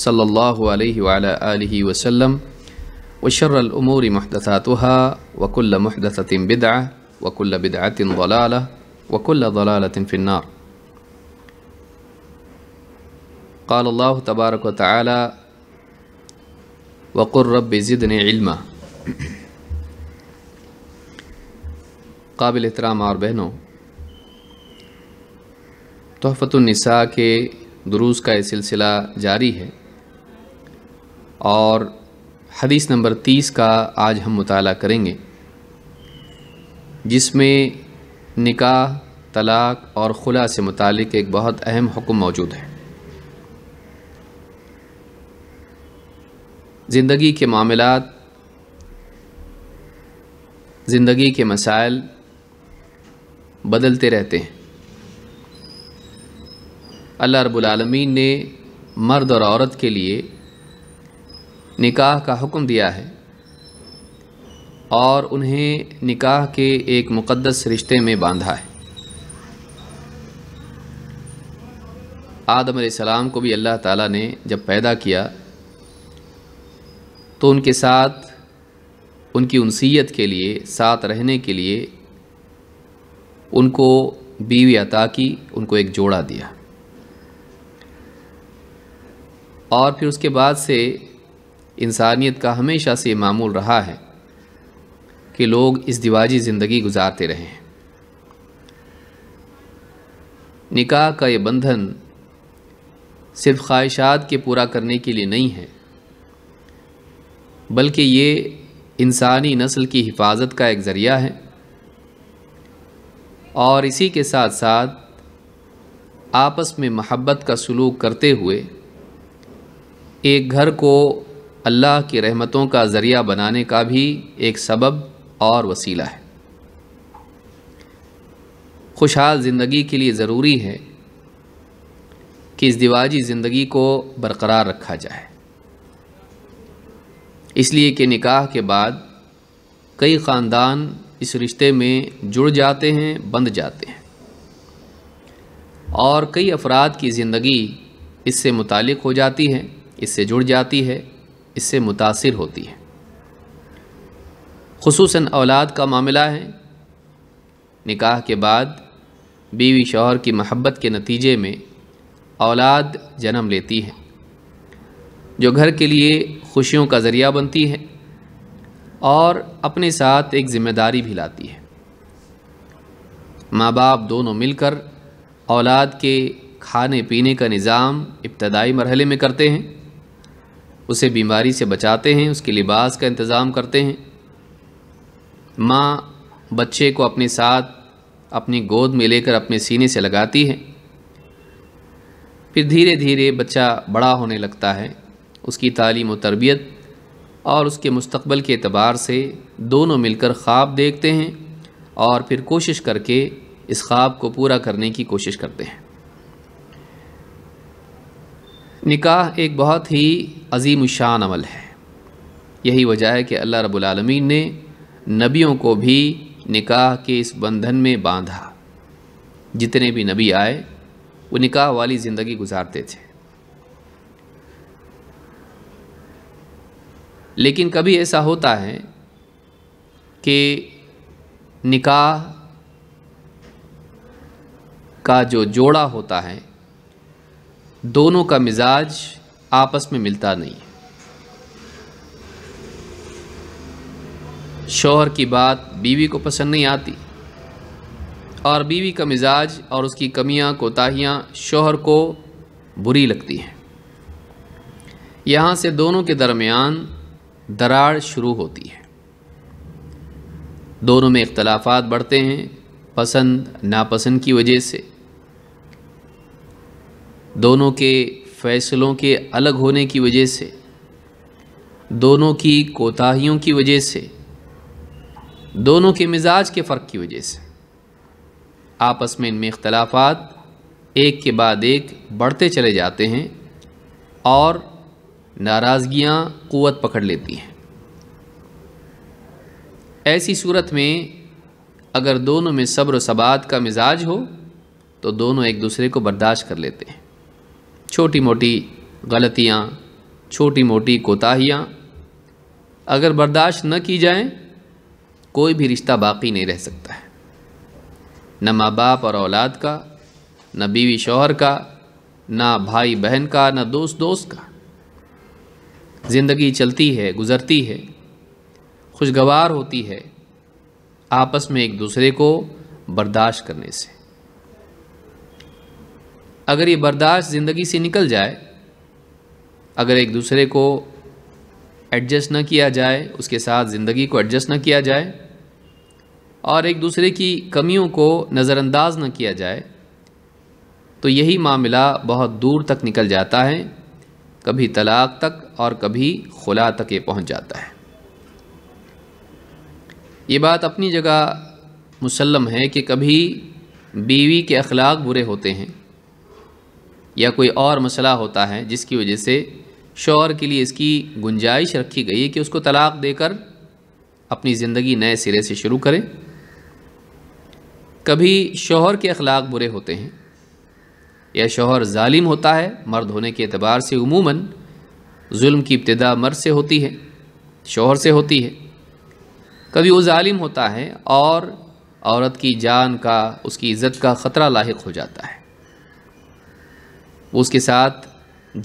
सल्लल्लाहु अलैहि वला आलिहि वसल्लम वशर अलअमूर महदसातहा वकुल्ल महदसतिम बिदआ वकुल्ल बिदआतिन दलाला वकुल्ल दलालतिन फिन्नार قال الله تبارك وتعالى وقل رب زدني علما काबिल इतराम और बहनों तोहफ़तुलनसा के दुरूस का ये सिलसिला जारी है और हदीस नंबर तीस का आज हम मुताल करेंगे जिसमें निकाह तलाक और ख़ुला से मुतक एक बहुत अहम हुक्म मौजूद है ज़िंदगी के मामलत ज़िंदगी के मसाइल बदलते रहते हैं अल्लाह रब्बुल ने मर्द और औरत के लिए निकाह का हुक्म दिया है और उन्हें निकाह के एक मुक़दस रिश्ते में बांधा है आदम सलाम को भी अल्लाह ताला ने जब पैदा किया तो उनके साथ उनकी उनसीयत के लिए साथ रहने के लिए उनको बीवी अता की उनको एक जोड़ा दिया और फिर उसके बाद से इंसानियत का हमेशा से मामूल रहा है कि लोग इस दिवाजी ज़िंदगी गुजारते रहे हैं निकाह का ये बंधन सिर्फ ख्वाहिशात के पूरा करने के लिए नहीं है बल्कि ये इंसानी नस्ल की हिफाजत का एक ज़रिया है और इसी के साथ साथ आपस में महब्बत का सलूक करते हुए एक घर को अल्लाह की रहमतों का ज़रिया बनाने का भी एक सबब और वसीला है खुशहाल ज़िंदगी के लिए ज़रूरी है कि इस दिवाजी ज़िंदगी को बरकरार रखा जाए इसलिए कि निकाह के बाद कई ख़ानदान इस रिश्ते में जुड़ जाते हैं बंध जाते हैं और कई अफराद की ज़िंदगी इससे मुतल हो जाती है इससे जुड़ जाती है इससे मुतासर होती है खसूस औलाद का मामला है निकाह के बाद बीवी शौहर की महब्बत के नतीजे में औलाद जन्म लेती है जो घर के लिए खुशियों का ज़रिया बनती है और अपने साथ एक ज़िम्मेदारी भी लाती है माँ बाप दोनों मिलकर औलाद के खाने पीने का निज़ाम इब्तदाई मरहले में करते हैं उसे बीमारी से बचाते हैं उसके लिबास का इंतज़ाम करते हैं माँ बच्चे को अपने साथ अपनी गोद में लेकर अपने सीने से लगाती है फिर धीरे धीरे बच्चा बड़ा होने लगता है उसकी तालीम व तरबियत और उसके मुस्तबल के अतबार से दोनों मिलकर ख्वाब देखते हैं और फिर कोशिश करके इस ख्वाब को पूरा करने की कोशिश करते हैं निकाह एक बहुत ही अजीम शान अमल है यही वजह है कि अल्लाह रबालमीन ने नबियों को भी निकाह के इस बंधन में बांधा जितने भी नबी आए वो निकाह वाली ज़िंदगी गुजारते थे लेकिन कभी ऐसा होता है कि निकाह का जो जोड़ा होता है दोनों का मिजाज आपस में मिलता नहीं शोहर की बात बीवी को पसंद नहीं आती और बीवी का मिजाज और उसकी कमियां कोताहियां शोहर को बुरी लगती हैं यहाँ से दोनों के दरमियान दरार शुरू होती है दोनों में इख्तलाफात बढ़ते हैं पसंद नापसंद की वजह से दोनों के फ़ैसलों के अलग होने की वजह से दोनों की कोताहियों की वजह से दोनों के मिजाज के फ़र्क की वजह से आपस में इनमें इख्तलाफात एक के बाद एक बढ़ते चले जाते हैं और नाराज़गियाँ क़वत पकड़ लेती हैं ऐसी सूरत में अगर दोनों में सब्र सबात का मिजाज हो तो दोनों एक दूसरे को बर्दाश्त कर लेते हैं छोटी मोटी गलतियाँ छोटी मोटी कोताहियाँ अगर बर्दाश्त न की जाएं कोई भी रिश्ता बाकी नहीं रह सकता है न माँ बाप और औलाद का न बीवी शौहर का ना भाई बहन का ना दोस्त दोस्त का ज़िंदगी चलती है गुज़रती है खुशगवार होती है आपस में एक दूसरे को बर्दाश्त करने से अगर ये बर्दाश्त ज़िंदगी से निकल जाए अगर एक दूसरे को एडजस्ट न किया जाए उसके साथ ज़िंदगी को एडजस्ट न किया जाए और एक दूसरे की कमियों को नज़रअंदाज न किया जाए तो यही मामला बहुत दूर तक निकल जाता है कभी तलाक तक और कभी खुला तक ये पहुँच जाता है ये बात अपनी जगह मुसलम है कि कभी बीवी के अखलाक बुरे होते हैं या कोई और मसला होता है जिसकी वजह से शोर के लिए इसकी गुंजाइश रखी गई है कि उसको तलाक़ देकर अपनी ज़िंदगी नए सिरे से शुरू करें कभी शोहर के अखलाक बुरे होते हैं या शोहर ालिम होता है मर्द होने के अतबार से उमूमन जुल्म की इब्तदा मर्द से होती है शोहर से होती है कभी वो ालिम होता है और औरत की जान का उसकी इज़्ज़त का ख़तरा लाक हो जाता है वो उसके साथ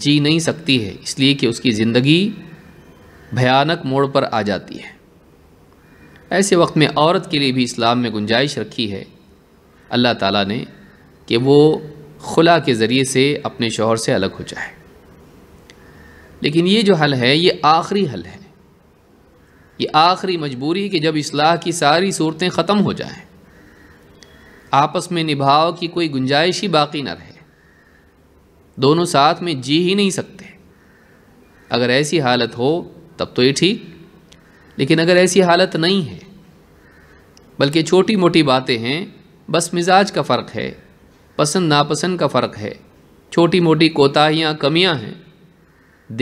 जी नहीं सकती है इसलिए कि उसकी ज़िंदगी भयानक मोड़ पर आ जाती है ऐसे वक्त में औरत के लिए भी इस्लाम में गुंजाइश रखी है अल्लाह ताला ने कि वो खुला के ज़रिए से अपने शोहर से अलग हो जाए लेकिन ये जो हल है ये आखिरी हल है ये आखिरी मजबूरी कि जब इस्लाह की सारी सूरतें ख़त्म हो जाएं आपस में निभाव की कोई गुंजाइश ही बाकी न रहे दोनों साथ में जी ही नहीं सकते अगर ऐसी हालत हो तब तो ये ठीक लेकिन अगर ऐसी हालत नहीं है बल्कि छोटी मोटी बातें हैं बस मिजाज का फ़र्क है पसंद नापसंद का फ़र्क है छोटी मोटी कोताहियाँ कमियाँ हैं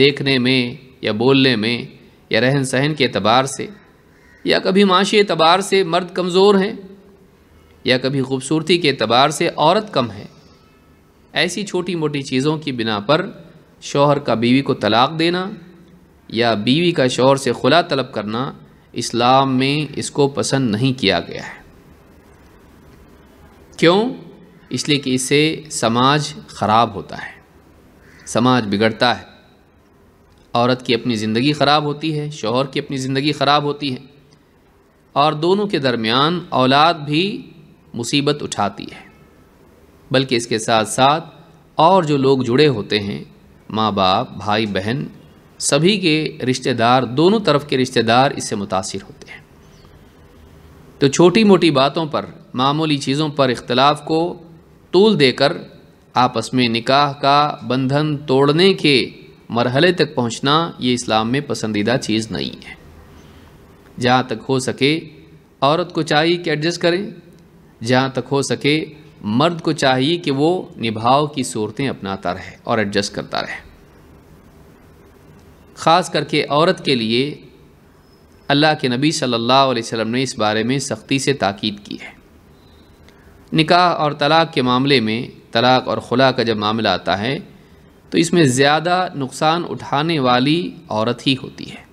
देखने में या बोलने में या रहन सहन के अतबार से या कभी माशी अतबार से मर्द कमज़ोर हैं या कभी खूबसूरती के अतबार से औरत कम है ऐसी छोटी मोटी चीज़ों की बिना पर शोहर का बीवी को तलाक़ देना या बीवी का शोहर से खुला तलब करना इस्लाम में इसको पसंद नहीं किया गया है क्यों इसलिए कि इससे समाज ख़राब होता है समाज बिगड़ता है औरत की अपनी ज़िंदगी ख़राब होती है शोहर की अपनी ज़िंदगी ख़राब होती है और दोनों के दरमियान औलाद भी मुसीबत उठाती है बल्कि इसके साथ साथ और जो लोग जुड़े होते हैं माँ बाप भाई बहन सभी के रिश्तेदार दोनों तरफ के रिश्तेदार इससे मुतासर होते हैं तो छोटी मोटी बातों पर मामूली चीज़ों पर इख्तलाफ को तूल देकर आपस में निकाह का बंधन तोड़ने के मरहले तक पहुंचना ये इस्लाम में पसंदीदा चीज़ नहीं है जहाँ तक हो सके औरत को चाहिए कि एडजस्ट करें जहाँ तक हो सके मर्द को चाहिए कि वो निभाव की सूरतें अपनाता रहे और एडजस्ट करता रहे ख़ास करके औरत के लिए अल्लाह के नबी सल्लल्लाहु अलैहि वसल्लम ने इस बारे में सख्ती से ताकीद की है निकाह और तलाक़ के मामले में तलाक़ और खुला का जब मामला आता है तो इसमें ज़्यादा नुकसान उठाने वाली औरत ही होती है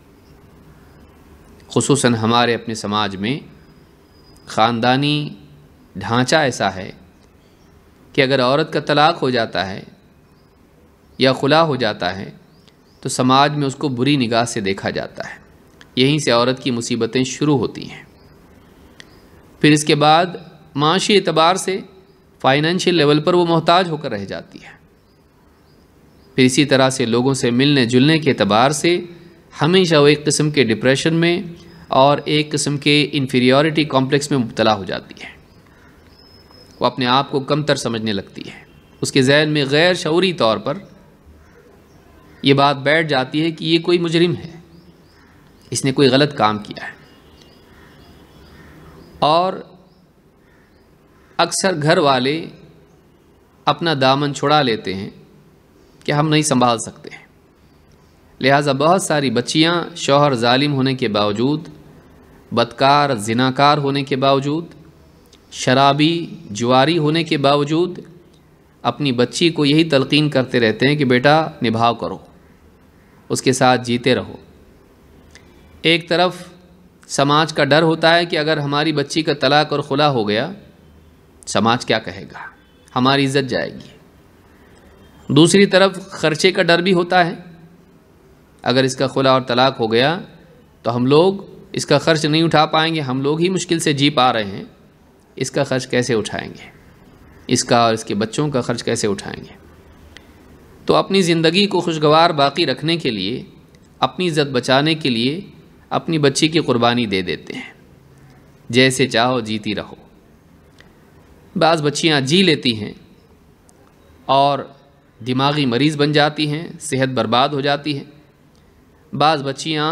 खसूस हमारे अपने समाज में ख़ानदानी ढांचा ऐसा है कि अगर औरत का तलाक़ हो जाता है या खुला हो जाता है तो समाज में उसको बुरी निगाह से देखा जाता है यहीं से औरत की मुसीबतें शुरू होती हैं फिर इसके बाद माशी एतबार से फाइनेंशियल लेवल पर वो मोहताज होकर रह जाती है फिर इसी तरह से लोगों से मिलने जुलने के अतबार से हमेशा वो एक किस्म के डिप्रेशन में और एक किस्म के इन्फीरियॉरिटी कॉम्प्लेक्स में मुबतला हो जाती है वो अपने आप को कमतर समझने लगती है उसके जहन में गैर शौरी तौर पर यह बात बैठ जाती है कि ये कोई मुजरिम है इसने कोई गलत काम किया है और अक्सर घर वाले अपना दामन छुड़ा लेते हैं कि हम नहीं संभाल सकते हैं लिहाजा बहुत सारी बच्चियां शौहर जालिम होने के बावजूद बदकार जिनाकार होने के बावजूद शराबी जुआरी होने के बावजूद अपनी बच्ची को यही तलकीन करते रहते हैं कि बेटा निभाव करो उसके साथ जीते रहो एक तरफ समाज का डर होता है कि अगर हमारी बच्ची का तलाक और खुला हो गया समाज क्या कहेगा हमारी इज्जत जाएगी दूसरी तरफ खर्चे का डर भी होता है अगर इसका खुला और तलाक हो गया तो हम लोग इसका खर्च नहीं उठा पाएंगे हम लोग ही मुश्किल से जी पा रहे हैं इसका खर्च कैसे उठाएंगे इसका और इसके बच्चों का खर्च कैसे उठाएंगे तो अपनी ज़िंदगी को खुशगवार बाकी रखने के लिए अपनी इज़्ज़त बचाने के लिए अपनी बच्ची की क़ुरबानी दे देते हैं जैसे चाहो जीती रहो बाज़ बच्चियाँ जी लेती हैं और दिमागी मरीज़ बन जाती हैं सेहत बर्बाद हो जाती है बाज़ बच्चियाँ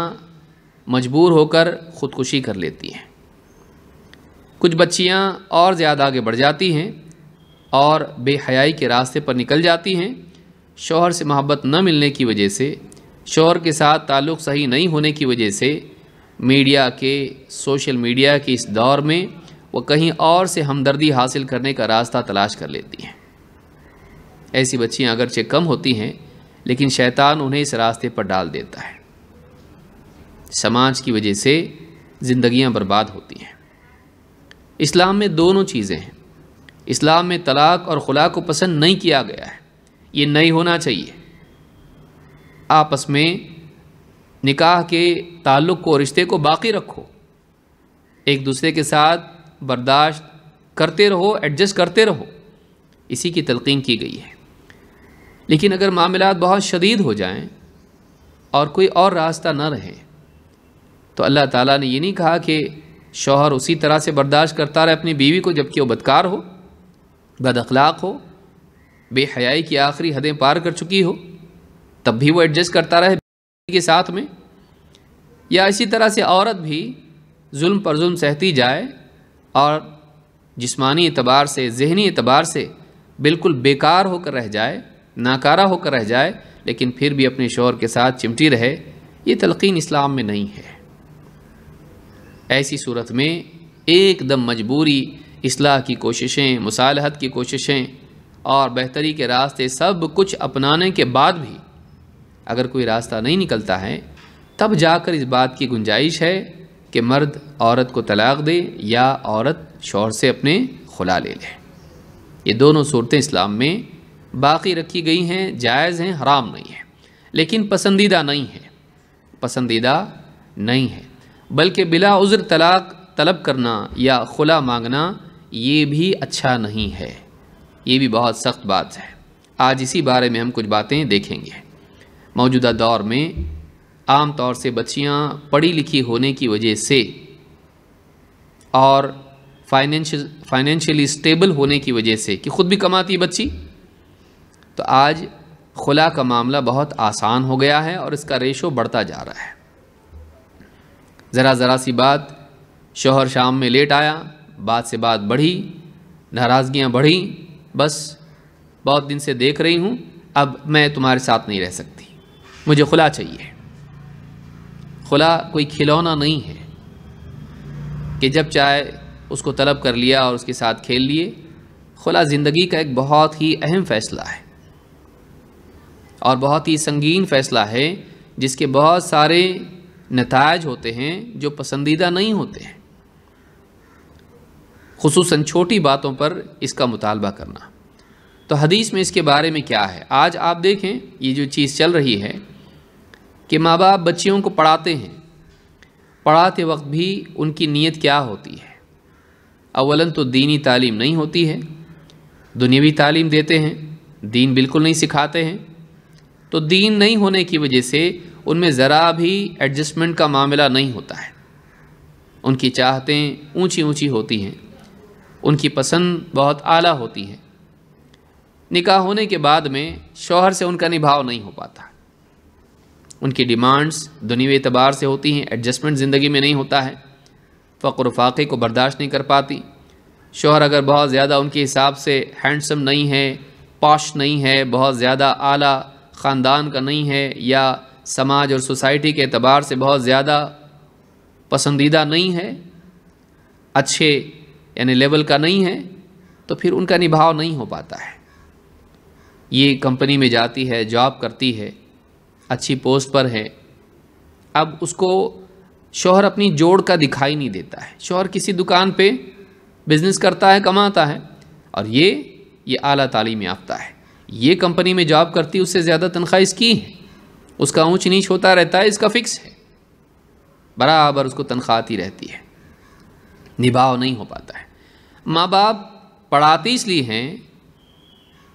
मजबूर होकर ख़ुदकुशी कर लेती हैं कुछ बच्चियाँ और ज़्यादा आगे बढ़ जाती हैं और बेहयाई के रास्ते पर निकल जाती हैं शोहर से मोहब्बत न मिलने की वजह से शोहर के साथ ताल्लुक़ सही नहीं होने की वजह से मीडिया के सोशल मीडिया के इस दौर में वो कहीं और से हमदर्दी हासिल करने का रास्ता तलाश कर लेती हैं ऐसी बच्चियाँ अगरचे कम होती हैं लेकिन शैतान उन्हें इस रास्ते पर डाल देता है समाज की वजह से ज़िंदियाँ बर्बाद होती हैं इस्लाम में दोनों चीज़ें हैं इस्लाम में तलाक़ और खुला को पसंद नहीं किया गया है ये नहीं होना चाहिए आपस में निकाह के ताल्लुक़ को रिश्ते को बाकी रखो एक दूसरे के साथ बर्दाश्त करते रहो एडजस्ट करते रहो इसी की तलकिन की गई है लेकिन अगर मामला बहुत शदीद हो जाएं और कोई और रास्ता ना रहे तो अल्लाह ताला ने ये नहीं कहा कि शोहर उसी तरह से बर्दाश्त करता रहे अपनी बीवी को जबकि वो बदकार हो बद अखलाक हो बेहयाई की आखिरी हदें पार कर चुकी हो तब भी वो एडजस्ट करता रहे के साथ में या इसी तरह से औरत भी जुल्म पर जुल्म सहती जाए और जिस्मानी एतबार से जहनी एतबार से बिल्कुल बेकार होकर रह जाए नाकारा होकर रह जाए लेकिन फिर भी अपने शोहर के साथ चिमटी रहे ये तलकिन इस्लाम में नहीं है ऐसी सूरत में एकदम मजबूरी असलाह की कोशिशें मुसालहत की कोशिशें और बेहतरी के रास्ते सब कुछ अपनाने के बाद भी अगर कोई रास्ता नहीं निकलता है तब जाकर इस बात की गुंजाइश है कि मर्द औरत को तलाक दे या औरत शोर से अपने खुला ले ले ये दोनों सूरतें इस्लाम में बाकी रखी गई हैं जायज़ हैं हराम नहीं है लेकिन पसंदीदा नहीं है पसंदीदा नहीं है बल्कि बिला उज़र तलाक तलब करना या खुला मांगना ये भी अच्छा नहीं है ये भी बहुत सख्त बात है आज इसी बारे में हम कुछ बातें देखेंगे मौजूदा दौर में आम तौर से बच्चियां पढ़ी लिखी होने की वजह से और फाइनेंशियल फाइनेंशियली स्टेबल होने की वजह से कि ख़ुद भी कमाती बच्ची तो आज खुला का मामला बहुत आसान हो गया है और इसका रेशो बढ़ता जा रहा है ज़रा ज़रा सी बात शोहर शाम में लेट आया बात से बात बढ़ी नाराज़गियाँ बढ़ी बस बहुत दिन से देख रही हूँ अब मैं तुम्हारे साथ नहीं रह सकती मुझे खुला चाहिए खुला कोई खिलौना नहीं है कि जब चाहे उसको तलब कर लिया और उसके साथ खेल लिए खुला ज़िंदगी का एक बहुत ही अहम फ़ैसला है और बहुत ही संगीन फ़ैसला है जिसके बहुत सारे नतज होते हैं जो पसंदीदा नहीं होते हैं खसूस छोटी बातों पर इसका मुतालबा करना तो हदीस में इसके बारे में क्या है आज आप देखें ये जो चीज़ चल रही है कि माँ बाप बच्चियों को पढ़ाते हैं पढ़ाते वक्त भी उनकी नीयत क्या होती है अवला तो दीनी तालीम नहीं होती है दुनियावी तालीम देते हैं दीन बिल्कुल नहीं सिखाते हैं तो दीन नहीं होने की वजह से उनमें ज़रा भी एडजस्टमेंट का मामला नहीं होता है उनकी चाहतें ऊंची ऊंची होती हैं उनकी पसंद बहुत आला होती है निकाह होने के बाद में शोहर से उनका निभाव नहीं हो पाता उनकी डिमांड्स दुनिया एतबार से होती हैं एडजस्टमेंट ज़िंदगी में नहीं होता है फ़क्र फाक़े को बर्दाश्त नहीं कर पाती शोहर अगर बहुत ज़्यादा उनके हिसाब से हैंडसम नहीं है पाश नहीं है बहुत ज़्यादा आला ख़ानदान का नहीं है या समाज और सोसाइटी के अतबार से बहुत ज़्यादा पसंदीदा नहीं है अच्छे यानी लेवल का नहीं है तो फिर उनका निभाव नहीं हो पाता है ये कंपनी में जाती है जॉब करती है अच्छी पोस्ट पर है अब उसको शोहर अपनी जोड़ का दिखाई नहीं देता है शोहर किसी दुकान पे बिज़नेस करता है कमाता है और ये ये आला तालीम याफ्ता है ये कंपनी में जॉब करती उससे ज़्यादा तनख्वाह इसकी है उसका ऊंच नीच होता रहता है इसका फिक्स है बराबर उसको तनख्वाह आती रहती है निभाव नहीं हो पाता है माँ बाप पढ़ाते इसलिए हैं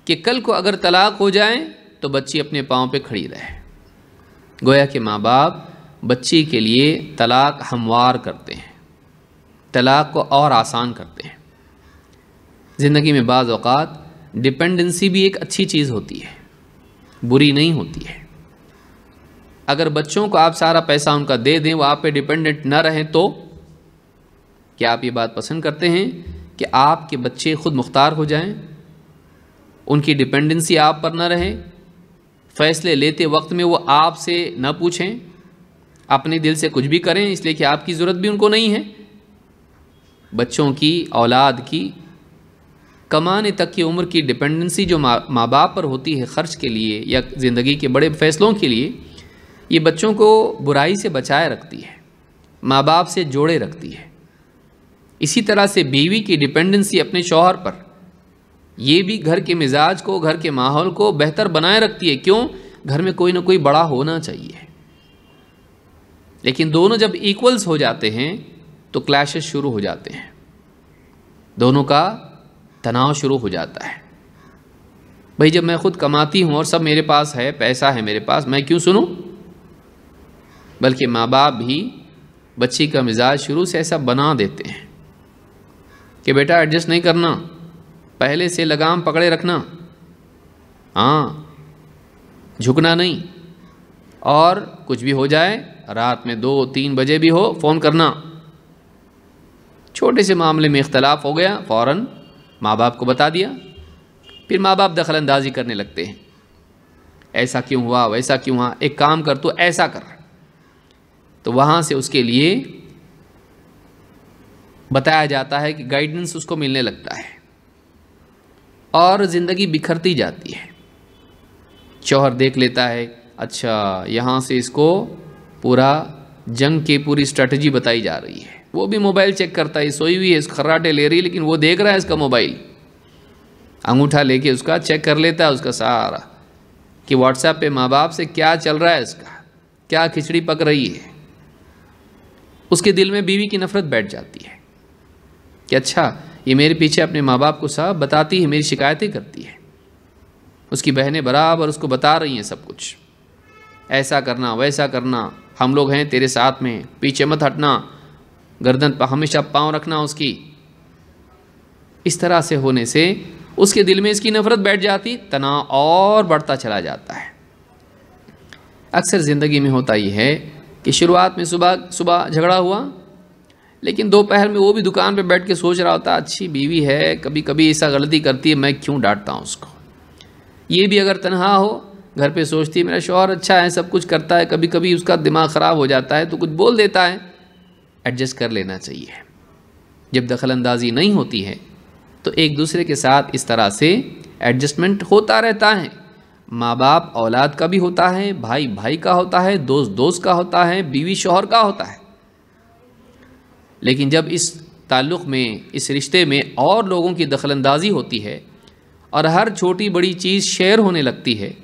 कि कल को अगर तलाक हो जाए तो बच्ची अपने पाँव पे खड़ी रहे गोया के माँ बाप बच्ची के लिए तलाक हमवार करते हैं तलाक को और आसान करते हैं ज़िंदगी में बाज़ अवत डिपेंडेंसी भी एक अच्छी चीज़ होती है बुरी नहीं होती है अगर बच्चों को आप सारा पैसा उनका दे दें वो आप पे डिपेंडेंट ना रहें तो क्या आप ये बात पसंद करते हैं कि आपके बच्चे खुद मुख्तार हो जाएं उनकी डिपेंडेंसी आप पर ना रहे फ़ैसले लेते वक्त में वो आपसे ना पूछें अपने दिल से कुछ भी करें इसलिए कि आपकी ज़रूरत भी उनको नहीं है बच्चों की औलाद की कमाने तक की उम्र की डिपेंडेंसी जो माँ बाप पर होती है ख़र्च के लिए या ज़िंदगी के बड़े फ़ैसलों के लिए ये बच्चों को बुराई से बचाए रखती है माँ बाप से जोड़े रखती है इसी तरह से बीवी की डिपेंडेंसी अपने शौहर पर ये भी घर के मिजाज को घर के माहौल को बेहतर बनाए रखती है क्यों घर में कोई ना कोई बड़ा होना चाहिए लेकिन दोनों जब इक्वल्स हो जाते हैं तो क्लैशेस शुरू हो जाते हैं दोनों का तनाव शुरू हो जाता है भाई जब मैं खुद कमाती हूँ और सब मेरे पास है पैसा है मेरे पास मैं क्यों सुनूँ बल्कि माँ बाप भी बच्ची का मिजाज शुरू से ऐसा बना देते हैं कि बेटा एडजस्ट नहीं करना पहले से लगाम पकड़े रखना हाँ झुकना नहीं और कुछ भी हो जाए रात में दो तीन बजे भी हो फ़ोन करना छोटे से मामले में इख्तलाफ हो गया फ़ौर माँ बाप को बता दिया फिर माँ बाप दखलंदाजी करने लगते हैं ऐसा क्यों हुआ वैसा क्यों हुआ एक काम कर तो ऐसा कर तो वहाँ से उसके लिए बताया जाता है कि गाइडेंस उसको मिलने लगता है और ज़िंदगी बिखरती जाती है चौहर देख लेता है अच्छा यहाँ से इसको पूरा जंग की पूरी स्ट्रेटजी बताई जा रही है वो भी मोबाइल चेक करता है सोई हुई है खर्राटे ले रही है लेकिन वो देख रहा है इसका मोबाइल अंगूठा लेके उसका चेक कर लेता है उसका सारा कि व्हाट्सएप पे माँ बाप से क्या चल रहा है इसका क्या खिचड़ी पक रही है उसके दिल में बीवी की नफ़रत बैठ जाती है कि अच्छा ये मेरे पीछे अपने माँ बाप को साहब बताती है मेरी शिकायतें करती है उसकी बहनें बराबर उसको बता रही हैं सब कुछ ऐसा करना वैसा करना हम लोग हैं तेरे साथ में पीछे मत हटना गर्दन हमेशा पाँव रखना उसकी इस तरह से होने से उसके दिल में इसकी नफ़रत बैठ जाती तनाव और बढ़ता चला जाता है अक्सर ज़िंदगी में होता ही है कि शुरुआत में सुबह सुबह झगड़ा हुआ लेकिन दोपहर में वो भी दुकान पे बैठ के सोच रहा होता अच्छी बीवी है कभी कभी ऐसा गलती करती है मैं क्यों डांटता हूँ उसको ये भी अगर तनहा हो घर पे सोचती है मेरा शोहर अच्छा है सब कुछ करता है कभी कभी उसका दिमाग ख़राब हो जाता है तो कुछ बोल देता है एडजस्ट कर लेना चाहिए जब दखल अंदाजी नहीं होती है तो एक दूसरे के साथ इस तरह से एडजस्टमेंट होता रहता है माँ बाप औलाद का भी होता है भाई भाई का होता है दोस्त दोस्त का होता है बीवी शोहर का होता है लेकिन जब इस ताल्लुक़ में इस रिश्ते में और लोगों की दखलंदाजी होती है और हर छोटी बड़ी चीज़ शेयर होने लगती है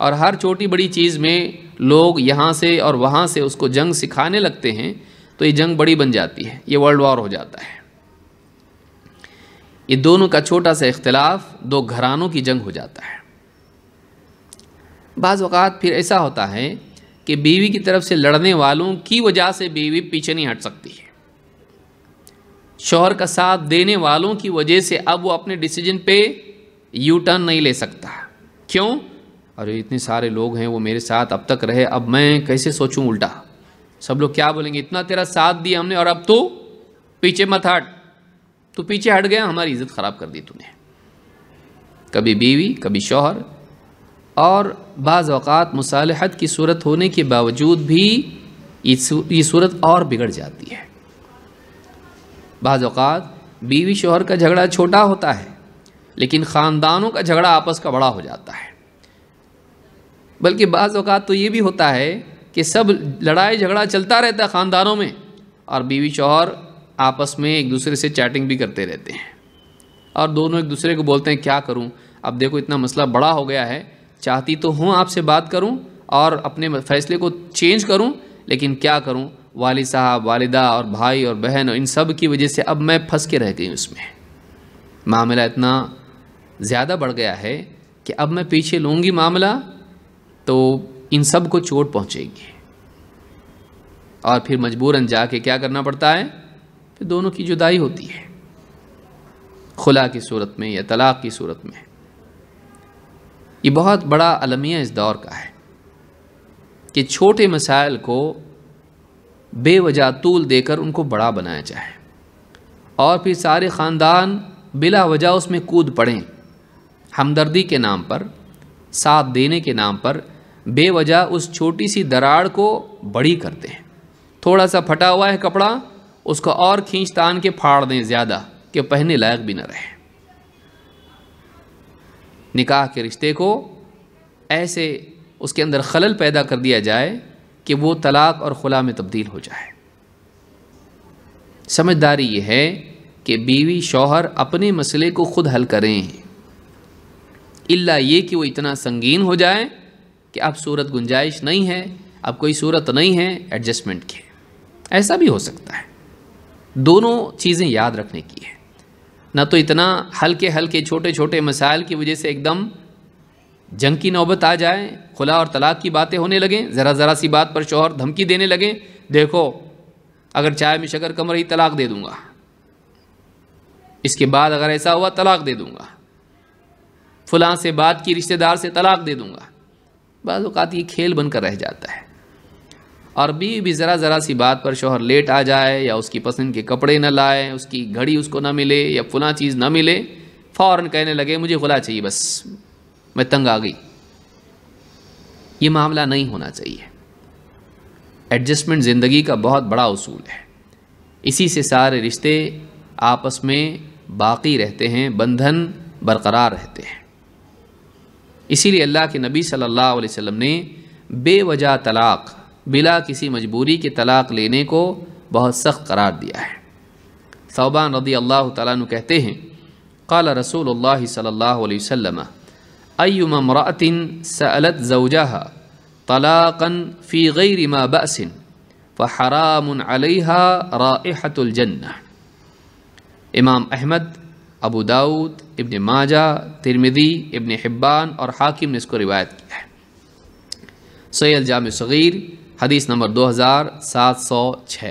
और हर छोटी बड़ी चीज़ में लोग यहाँ से और वहाँ से उसको जंग सिखाने लगते हैं तो ये जंग बड़ी बन जाती है ये वर्ल्ड वॉर हो जाता है ये दोनों का छोटा सा इख्तलाफ दो घरानों की जंग हो जाता है बाज़ात फिर ऐसा होता है कि बीवी की तरफ से लड़ने वालों की वजह से बीवी पीछे नहीं हट सकती है शोहर का साथ देने वालों की वजह से अब वो अपने डिसीजन पे यू टर्न नहीं ले सकता क्यों अरे इतने सारे लोग हैं वो मेरे साथ अब तक रहे अब मैं कैसे सोचूं उल्टा सब लोग क्या बोलेंगे इतना तेरा साथ दिया हमने और अब तो पीछे मत हट तो पीछे हट गया हमारी इज्जत ख़राब कर दी तूने कभी बीवी कभी शोहर और बाज़ात मुसालहत की सूरत होने के बावजूद भी ये सूरत और बिगड़ जाती है बाज़ अवत बीवी शोहर का झगड़ा छोटा होता है लेकिन ख़ानदानों का झगड़ा आपस का बड़ा हो जाता है बल्कि बाज़ अवत तो ये भी होता है कि सब लड़ाई झगड़ा चलता रहता है ख़ानदानों में और बीवी शोहर आपस में एक दूसरे से चैटिंग भी करते रहते हैं और दोनों एक दूसरे को बोलते हैं क्या करूं अब देखो इतना मसला बड़ा हो गया है चाहती तो हूँ आपसे बात करूँ और अपने फैसले को चेंज करूँ लेकिन क्या करूँ वाली साहब वालिदा और भाई और बहन और इन सब की वजह से अब मैं फंस के रह गई उसमें मामला इतना ज़्यादा बढ़ गया है कि अब मैं पीछे लूँगी मामला तो इन सब को चोट पहुँचेगी और फिर मजबूरन जाके क्या करना पड़ता है फिर दोनों की जुदाई होती है खुला की सूरत में या तलाक़ की सूरत में ये बहुत बड़ा अलमिया इस दौर का है कि छोटे मसाइल को बेवजह तूल देकर उनको बड़ा बनाया जाए और फिर सारे ख़ानदान बिला वजह उसमें कूद पड़ें हमदर्दी के नाम पर साथ देने के नाम पर बेवजह उस छोटी सी दरार को बड़ी करते हैं थोड़ा सा फटा हुआ है कपड़ा उसको और खींच तान के फाड़ दें ज़्यादा कि पहने लायक भी न रहे निकाह के रिश्ते को ऐसे उसके अंदर खलल पैदा कर दिया जाए कि वो तलाक और खुला में तब्दील हो जाए समझदारी ये है कि बीवी शौहर अपने मसले को खुद हल करें इल्ला ये कि वो इतना संगीन हो जाए कि अब सूरत गुंजाइश नहीं है अब कोई सूरत नहीं है एडजस्टमेंट की ऐसा भी हो सकता है दोनों चीज़ें याद रखने की है ना तो इतना हल्के हल्के छोटे छोटे मसाइल की वजह से एकदम जंग की नौबत आ जाए खुला और तलाक की बातें होने लगें ज़रा ज़रा सी बात पर शोहर धमकी देने लगें देखो अगर चाय में शक्कर कम रही तलाक दे दूँगा इसके बाद अगर ऐसा हुआ तलाक दे दूँगा फलां से बात की रिश्तेदार से तलाक दे दूँगा बाज़ात ये खेल बनकर रह जाता है और बीवी भी ज़रा ज़रा सी बात पर शोहर लेट आ जाए या उसकी पसंद के कपड़े न लाए उसकी घड़ी उसको ना मिले या फुला चीज़ ना मिले फ़ौर कहने लगे मुझे खुला चाहिए बस मैं तंग आ गई ये मामला नहीं होना चाहिए एडजस्टमेंट ज़िंदगी का बहुत बड़ा उसूल है इसी से सारे रिश्ते आपस में बाकी रहते हैं बंधन बरकरार रहते हैं इसीलिए अल्लाह के नबी सल्लल्लाहु अलैहि वसल्लम ने बेवजह तलाक़ बिला किसी मजबूरी के तलाक़ लेने को बहुत सख्त करार दिया है सौबान रदी अल्लाह तु कहते हैं कल रसूल सल्लामरातिन सलत जवजा तलाक़न फ़ी गैर मा बसिन व हराम अलहा इमाम अहमद अबू दाऊद इबन माजा तिरमिदी इबन हिब्बान और हाकिम ने इसको रिवायत किया है सैल जाम सग़ीर हदीस नंबर 2706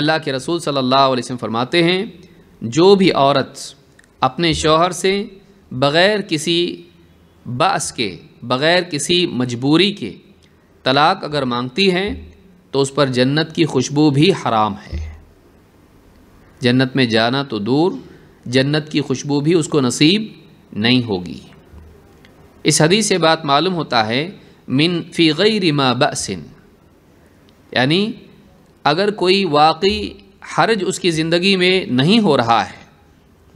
अल्लाह के रसूल सल्लल्लाहु अलैहि वसल्लम फरमाते हैं जो भी औरत अपने शौहर से बग़ैर किसी बास के बग़ैर किसी मजबूरी के तलाक़ अगर मांगती है तो उस पर जन्नत की खुशबू भी हराम है जन्नत में जाना तो दूर जन्नत की खुशबू भी उसको नसीब नहीं होगी इस हदीस से बात मालूम होता है मिन फ़ी गैर मा बसन यानी अगर कोई वाकई हर्ज उसकी ज़िंदगी में नहीं हो रहा है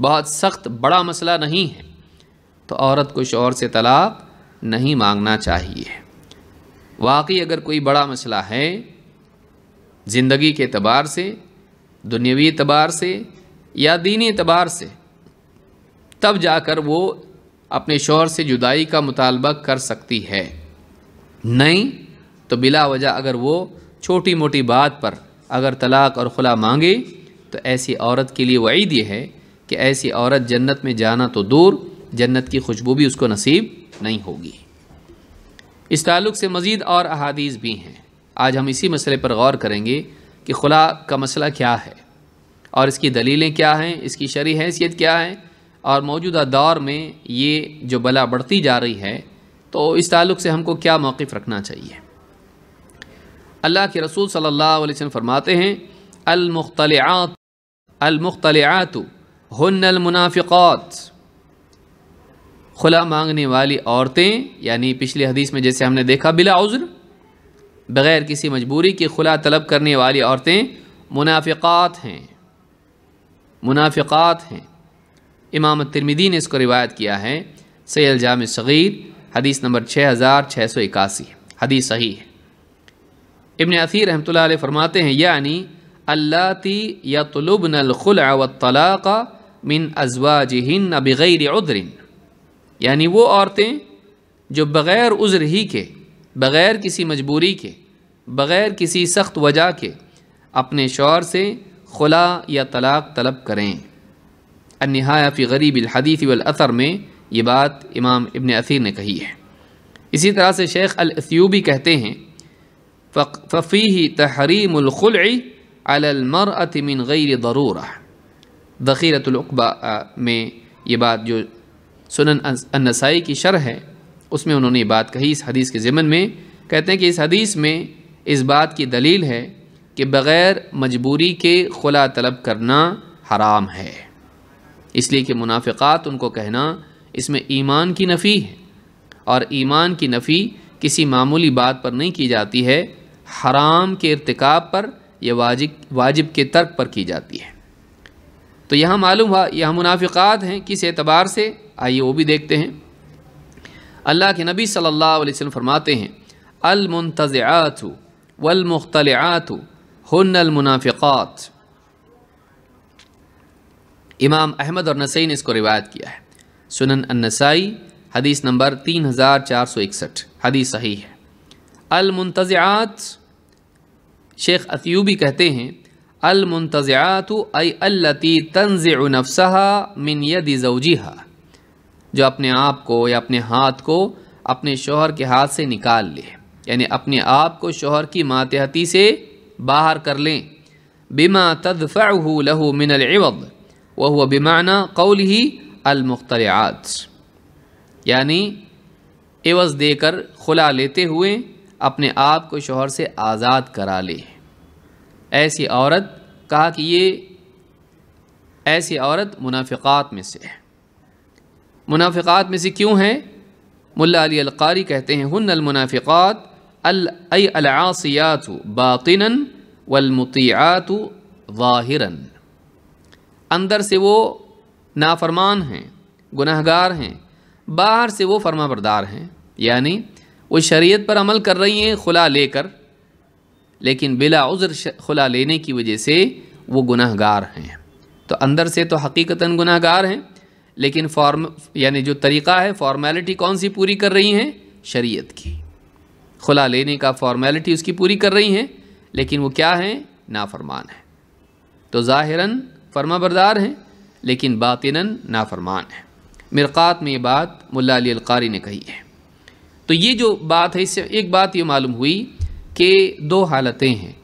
बहुत सख्त बड़ा मसला नहीं है तो औरत को शोर से तलाक़ नहीं मांगना चाहिए वाकई अगर कोई बड़ा मसला है ज़िंदगी के तबार से दुनियावी तबार से या दीनी तबार से तब जाकर वो अपने शोर से जुदाई का मुतालबा कर सकती है नहीं तो बिला वजह अगर वो छोटी मोटी बात पर अगर तलाक़ और खुला मांगे तो ऐसी औरत के लिए वईद ये है कि ऐसी औरत जन्नत में जाना तो दूर जन्नत की खुशबू भी उसको नसीब नहीं होगी इस ताल्लुक़ से मज़ीद और अहादीस भी हैं आज हम इसी मसले पर गौर करेंगे कि खुला का मसला क्या है और इसकी दलीलें क्या हैं इसकी शरी हैसियत क्या है और मौजूदा दौर में ये जो बला बढ़ती जा रही है तो इस ताल्लुक़ से हमको क्या मौक़ रखना चाहिए अल्लाह के रसूल सल्लल्लाहु अलैहि वसल्लम फरमाते हैं अलमुख्तलियात अलमुख्तलियात हन्नमुनाफ़ात खुला मांगने वाली औरतें यानी पिछले हदीस में जैसे हमने देखा बिला उज़्र बग़ैर किसी मजबूरी के खुला तलब करने वाली औरतें मुनाफ़ात हैं मुनाफ़िकात हैं इमाम तिरमिदी ने इसको रिवायत किया है सैल जाम सग़ीर हदीस नंबर छः हज़ार छः सौ इक्यासी हदीस सही है इबन असीर रहमत फरमाते हैं यानी अल्लाती या तलुब नलखुला व तलाक़ा मिन अजवाजहिन बग़ैर उदरिन यानी वो औरतें जो बग़ैर उज़र ही के बग़ैर किसी मजबूरी के बग़ैर किसी सख्त वजह के अपने शौर से खुला या तलाक़ तलब करें अनहाया फ़ी हदीफ़ी वसर में ये बात इमाम इबन असीर ने कही है इसी तरह से शेख अलस्यूबी कहते हैं फ़ी तहरीमखल अलमर अतिमिन गैर दरूर ज़ख़ीरतलबा में ये बात जो सुनन अनसाई की शर है उसमें उन्होंने ये बात कही इस हदीस के ज़िमन में कहते हैं कि इस हदीस में इस बात की दलील है कि बग़ैर मजबूरी के खुला तलब करना हराम है इसलिए कि मुनाफिकात उनको कहना इसमें ईमान की नफ़ी है और ईमान की नफ़ी किसी मामूली बात पर नहीं की जाती है हराम के इरतक पर यह वाजिब वाजिब के तर्क पर की जाती है तो यहाँ मालूम हुआ यह मुनाफिकात हैं किस एतबार से आइए वो भी देखते हैं अल्लाह के नबी सल्लल्लाहु अलैहि वसल्लम फरमाते हैं अलमुंतज़ात वलमुख्तलात हन्नमुनाफ़ात इमाम अहमद और नसई ने इसको रिवायत किया है सुनन अनसाई हदीस नंबर तीन हज़ार चार सौ इकसठ हदीस सही है अलमतज़ात शेख अतयूबी कहते हैं अलमतज़ात अल्लती तंज़ मिन यदि जवजीहा जो अपने आप को या अपने हाथ को अपने शोहर के हाथ से निकाल ले यानी अपने आप को शोहर की मातहती से बाहर कर लें बिमा तदफ़ लहू मिनल वह बिमाना कौल ही अलमुख्तरात यानी एवज देकर खुला लेते हुए अपने आप को शोहर से आज़ाद करा ले ऐसी औरत कहा कि ये ऐसी औरत मुनाफिकात में से है मुनाफिकात में से क्यों है मुल्ला अली अलकारी कहते हैं हन अलमुनाफ़ात अलासियात बातिन वलमतियात वाहिरन अंदर से वो नाफरमान हैं गुनहगार हैं बाहर से वो फर्मा बरदार हैं यानी वो शरीयत पर अमल कर रही हैं खुला लेकर लेकिन बिला उज़र खुला लेने की वजह से वो गुनहगार हैं तो अंदर से तो हकीकता गुनहगार हैं लेकिन फॉर्म यानी जो तरीक़ा है फॉर्मेलिटी कौन सी पूरी कर रही हैं शरीयत की खुला लेने का फॉर्मेलिटी उसकी पूरी कर रही हैं लेकिन वो क्या हैं नाफरमान हैं तो ज़ाहिरन फर्मा हैं लेकिन बातिन नाफरमान है मिरक़ात में ये बात मुल्ला अली अलकारी ने कही है तो ये जो बात है इससे एक बात ये मालूम हुई कि दो हालतें हैं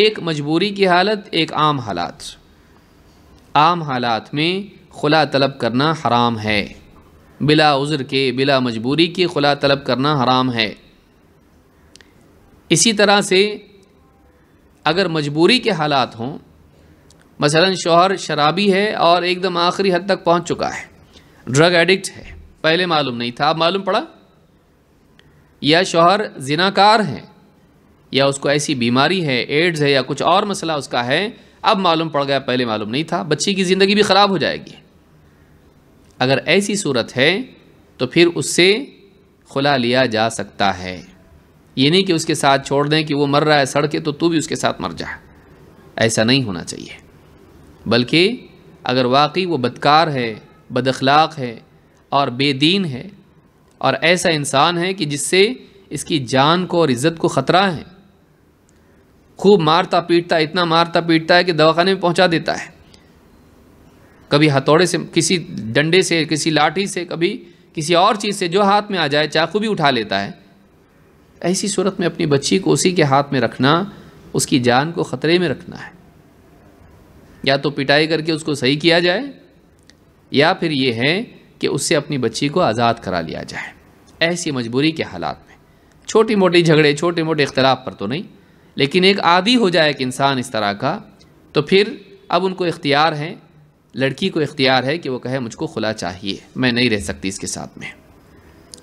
एक मजबूरी की हालत एक आम हालात आम हालात में खुला तलब करना हराम है बिला उज़र के बिला मजबूरी के खुला तलब करना हराम है इसी तरह से अगर मजबूरी के हालात हों मसलन शोहर शराबी है और एकदम आखिरी हद तक पहुंच चुका है ड्रग एडिक्ट है पहले मालूम नहीं था अब मालूम पड़ा या शोहर जिनाकार है या उसको ऐसी बीमारी है एड्स है या कुछ और मसला उसका है अब मालूम पड़ गया पहले मालूम नहीं था बच्ची की ज़िंदगी भी ख़राब हो जाएगी अगर ऐसी सूरत है तो फिर उससे खुला लिया जा सकता है ये नहीं कि उसके साथ छोड़ दें कि वो मर रहा है सड़के तो तू भी उसके साथ मर जा ऐसा नहीं होना चाहिए बल्कि अगर वाकई वो बदकार है बदखलाक है और बेदीन है और ऐसा इंसान है कि जिससे इसकी जान को और इज़्ज़त को ख़तरा है खूब मारता पीटता इतना मारता पीटता है कि दवाखाने में पहुंचा देता है कभी हथौड़े से किसी डंडे से किसी लाठी से कभी किसी और चीज़ से जो हाथ में आ जाए चाकू भी उठा लेता है ऐसी सूरत में अपनी बच्ची को उसी के हाथ में रखना उसकी जान को ख़तरे में रखना है या तो पिटाई करके उसको सही किया जाए या फिर ये है कि उससे अपनी बच्ची को आज़ाद करा लिया जाए ऐसी मजबूरी के हालात में छोटी मोटी झगड़े छोटे मोटे इख्तलाफ पर तो नहीं लेकिन एक आदि हो जाए एक इंसान इस तरह का तो फिर अब उनको इख्तियार है लड़की को इख्तियार है कि वो कहे मुझको खुला चाहिए मैं नहीं रह सकती इसके साथ में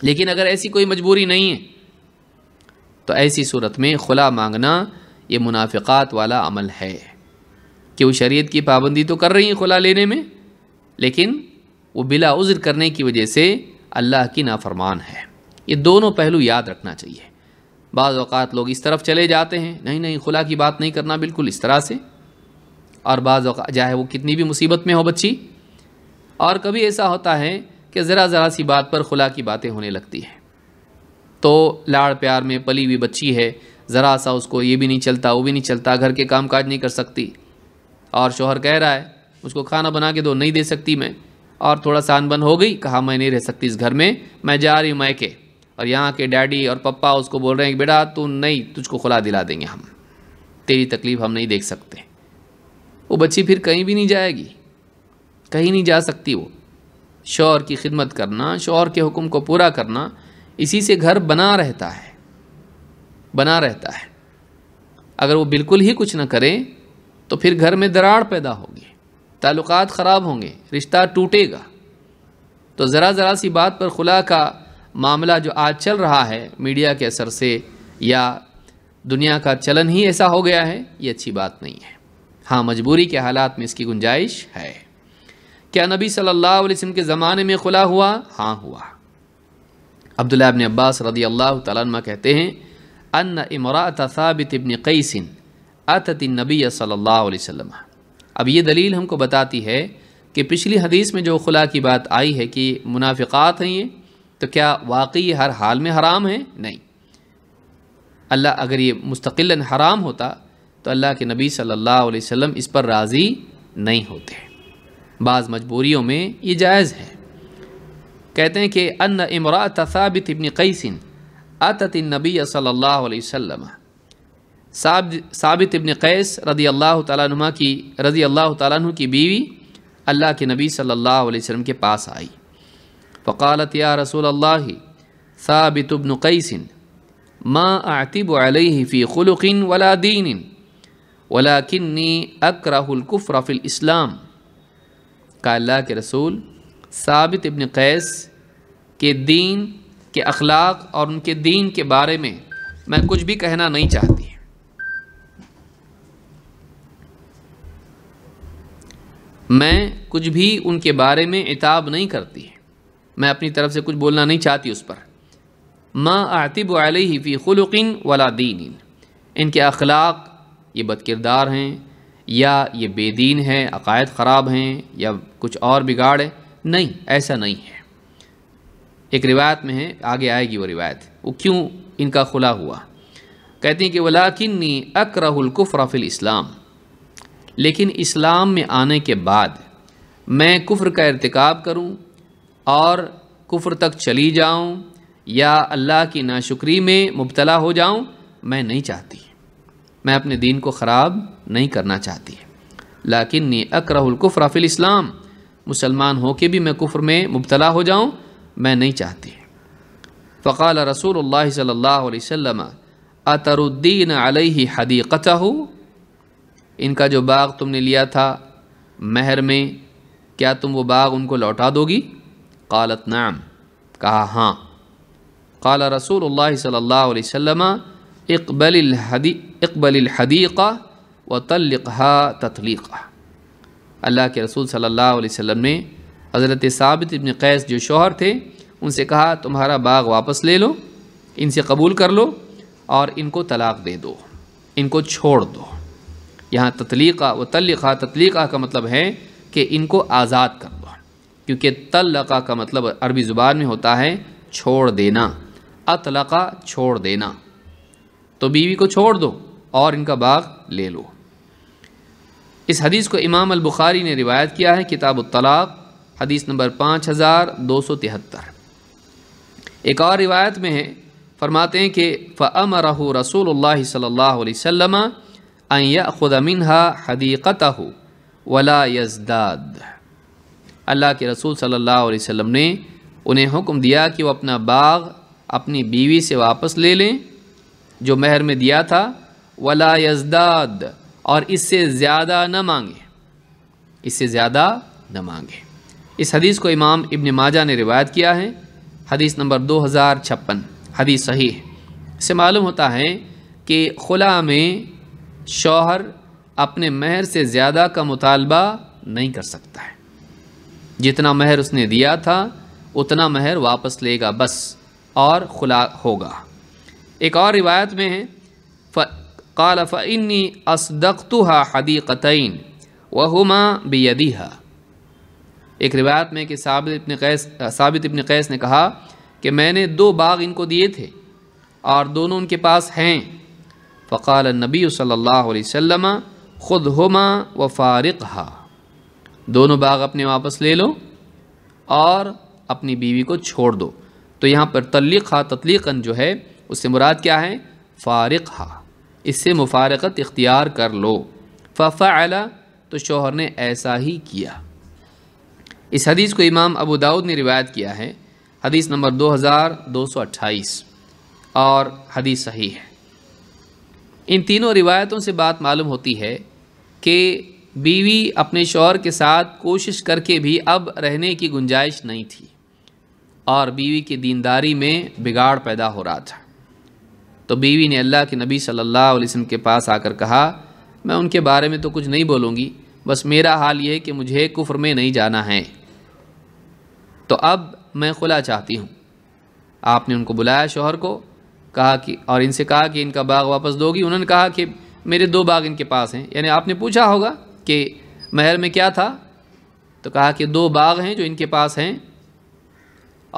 लेकिन अगर ऐसी कोई मजबूरी नहीं है तो ऐसी सूरत में खुला मांगना ये मुनाफिकात वाला अमल है कि वो शरीयत की पाबंदी तो कर रही हैं खुला लेने में लेकिन वो बिला उज़र करने की वजह से अल्लाह की नाफरमान है ये दोनों पहलू याद रखना चाहिए बाज़ अवत लोग इस तरफ चले जाते हैं नहीं नहीं खुला की बात नहीं करना बिल्कुल इस तरह से और बाज़ चाहे वो कितनी भी मुसीबत में हो बच्ची और कभी ऐसा होता है कि ज़रा ज़रा सी बात पर खुला की बातें होने लगती हैं तो लाड़ प्यार में पली हुई बच्ची है ज़रा सा उसको ये भी नहीं चलता वो भी नहीं चलता घर के काम काज नहीं कर सकती और शोहर कह रहा है उसको खाना बना के दो नहीं दे सकती मैं और थोड़ा बन हो गई कहा मैं नहीं रह सकती इस घर में मैं जा रही हूँ मैके और यहाँ के डैडी और पप्पा उसको बोल रहे हैं कि बेटा तू नहीं तुझको खुला दिला देंगे हम तेरी तकलीफ़ हम नहीं देख सकते वो बच्ची फिर कहीं भी नहीं जाएगी कहीं नहीं जा सकती वो शोर की खिदमत करना शोर के हुक्म को पूरा करना इसी से घर बना रहता है बना रहता है अगर वो बिल्कुल ही कुछ ना करें तो फिर घर में दरार पैदा होगी ताल्लुक ख़राब होंगे रिश्ता टूटेगा तो ज़रा ज़रा सी बात पर खुला का मामला जो आज चल रहा है मीडिया के असर से या दुनिया का चलन ही ऐसा हो गया है ये अच्छी बात नहीं है हाँ मजबूरी के हालात में इसकी गुंजाइश है क्या नबी सल्लल्लाहु अलैहि वसल्लम के ज़माने में खुला हुआ हाँ हुआ अब्दुल्लाबन अब्बास रदी अल्लाह तहते कहते हैं अन इमरात साबित इबन कैसिन अतति नबी सल्लल्लाहु अब ये दलील हमको बताती है कि पिछली हदीस में जो खुला की बात आई है कि मुनाफिकात हैं ये तो क्या वाकई हर हाल में हराम है नहीं अल्लाह अगर ये मुस्तकिल हराम होता तो अल्लाह के नबी सल्लल्लाहु अलैहि वसल्लम इस पर राज़ी नहीं होते बाज़ मजबूरीों में ये जायज़ है कहते हैं कि अन इमरा तसाबित इबन सिन आतत नबी सल्ला अलैहि साबित इबन कैस रदी अल्लाह तुमा की रदी अल्लाह तु की बीवी अल्लाह के नबी सल्लल्लाहु अलैहि वसल्लम के पास आई वक़ालत या रसूल अल्लाह साबित इबन कैसिन माँ आतिब फ़ी ख़ुलकिन वला दीन वलाकिन्नी अकरकुफ़रफ़िल इस्लाम का अल्लाह के रसूल साबित इबन कैस के दीन के अखलाक और उनके दीन के बारे में मैं कुछ भी कहना नहीं चाहती मैं कुछ भी उनके बारे में इताब नहीं करती है मैं अपनी तरफ से कुछ बोलना नहीं चाहती उस पर माँ आतिब आलही फ़ी वला दीन इनके अखलाक ये बदकिरदार हैं या ये बेदीन है अकायद ख़राब हैं या कुछ और बिगाड़ है नहीं ऐसा नहीं है एक रिवायत में है आगे आएगी वो रिवायत वो क्यों इनका खुला हुआ कहती हैं कि वलाकिन अकरहुलकुफ़रफ़िल इस्लाम लेकिन इस्लाम में आने के बाद मैं कुफ्र का इरतकब करूं और कुफ्र तक चली जाऊं या अल्लाह की नाशुक्री में मुबतला हो जाऊं मैं नहीं चाहती मैं अपने दीन को ख़राब नहीं करना चाहती लाकिन अकरकुफ़र फिल इस्लाम मुसलमान हो के भी मैं कुफ्र में मुबतला हो जाऊं मैं नहीं चाहती फ़काल रसूल सल्ला वसम अतरुद्दीन अलही हदीक़त इनका जो बाग तुमने लिया था महर में क्या तुम वो बाग उनको लौटा दोगी कालत नाम कहा हाँ काला रसूल सल्ला वसम इकबल हदी इकबल हदीक़ा व तलक़ा ततलीक़ा अल्लाह के रसूल सल्लल्लाहु अलैहि ने हज़रत साबित इबन कैस जो शोहर थे उनसे कहा तुम्हारा बाग वापस ले लो इनसे कबूल कर लो और इनको तलाक़ दे दो इनको छोड़ दो यहाँ ततलीक़ा व तल्लिक़ा ततलीक़ा का मतलब है कि इनको आज़ाद कर दो क्योंकि तल्लका का मतलब अरबी ज़ुबान में होता है छोड़ देना अतलका छोड़ देना तो बीवी को छोड़ दो और इनका बाग ले लो इस हदीस को इमाम अल-बुखारी ने रिवायत किया है किताब तलाक़ हदीस नंबर पाँच हज़ार दो सौ तिहत्तर एक और रिवायत में है फरमाते हैं कि रहू रसूल सल्ला वसलमा अन खुद मिनहा हदीक़त हो वला यजदाद अल्लाह के रसूल सल्लल्लाहु अलैहि वसल्लम ने उन्हें हुक्म दिया कि वह अपना बाग अपनी बीवी से वापस ले लें जो महर में दिया था वला यजदाद और इससे ज़्यादा न मांगे इससे ज़्यादा न मांगे इस हदीस को इमाम इब्न माजा ने रिवायत किया है हदीस नंबर दो हज़ार छप्पन हदीस सही है इससे मालूम होता है कि खुला में शौहर अपने महर से ज़्यादा का मुतालबा नहीं कर सकता है जितना महर उसने दिया था उतना महर वापस लेगा बस और खुला होगा एक और रिवायत में है फ़ाल हा हदी क़तिन वहुमा बेदीहा एक रिवायत में कि साबित इबन कैस साबित इबन कैस ने कहा कि मैंने दो बाग इनको दिए थे और दोनों उनके पास हैं फ़काल नबी सल्ला वसम ख़ुद हमा व फ़ारक हा दोनों बाग अपने वापस ले लो और अपनी बीवी को छोड़ दो तो यहाँ पर तल्लिक हा तत्लीकन जो है उससे मुराद क्या है फ़ारक हा इससे मुफारकत इख्तियार कर लो फ़फ़ला तो शोहर ने ऐसा ही किया इस हदीस को इमाम अबू दाऊद ने रिवायत किया है हदीस नंबर 2228 और हदीस सही है इन तीनों रिवायतों से बात मालूम होती है कि बीवी अपने शौहर के साथ कोशिश करके भी अब रहने की गुंजाइश नहीं थी और बीवी की दीनदारी में बिगाड़ पैदा हो रहा था तो बीवी ने अल्लाह के नबी सल्लल्लाहु अलैहि वसल्लम के पास आकर कहा मैं उनके बारे में तो कुछ नहीं बोलूँगी बस मेरा हाल ये है कि मुझे कुफ्र में नहीं जाना है तो अब मैं खुला चाहती हूँ आपने उनको बुलाया शोहर को कहा कि और इनसे कहा कि इनका बाग वापस दोगी उन्होंने कहा कि मेरे दो बाग इनके पास हैं यानी आपने पूछा होगा कि महर में क्या था तो कहा कि दो बाग हैं जो इनके पास हैं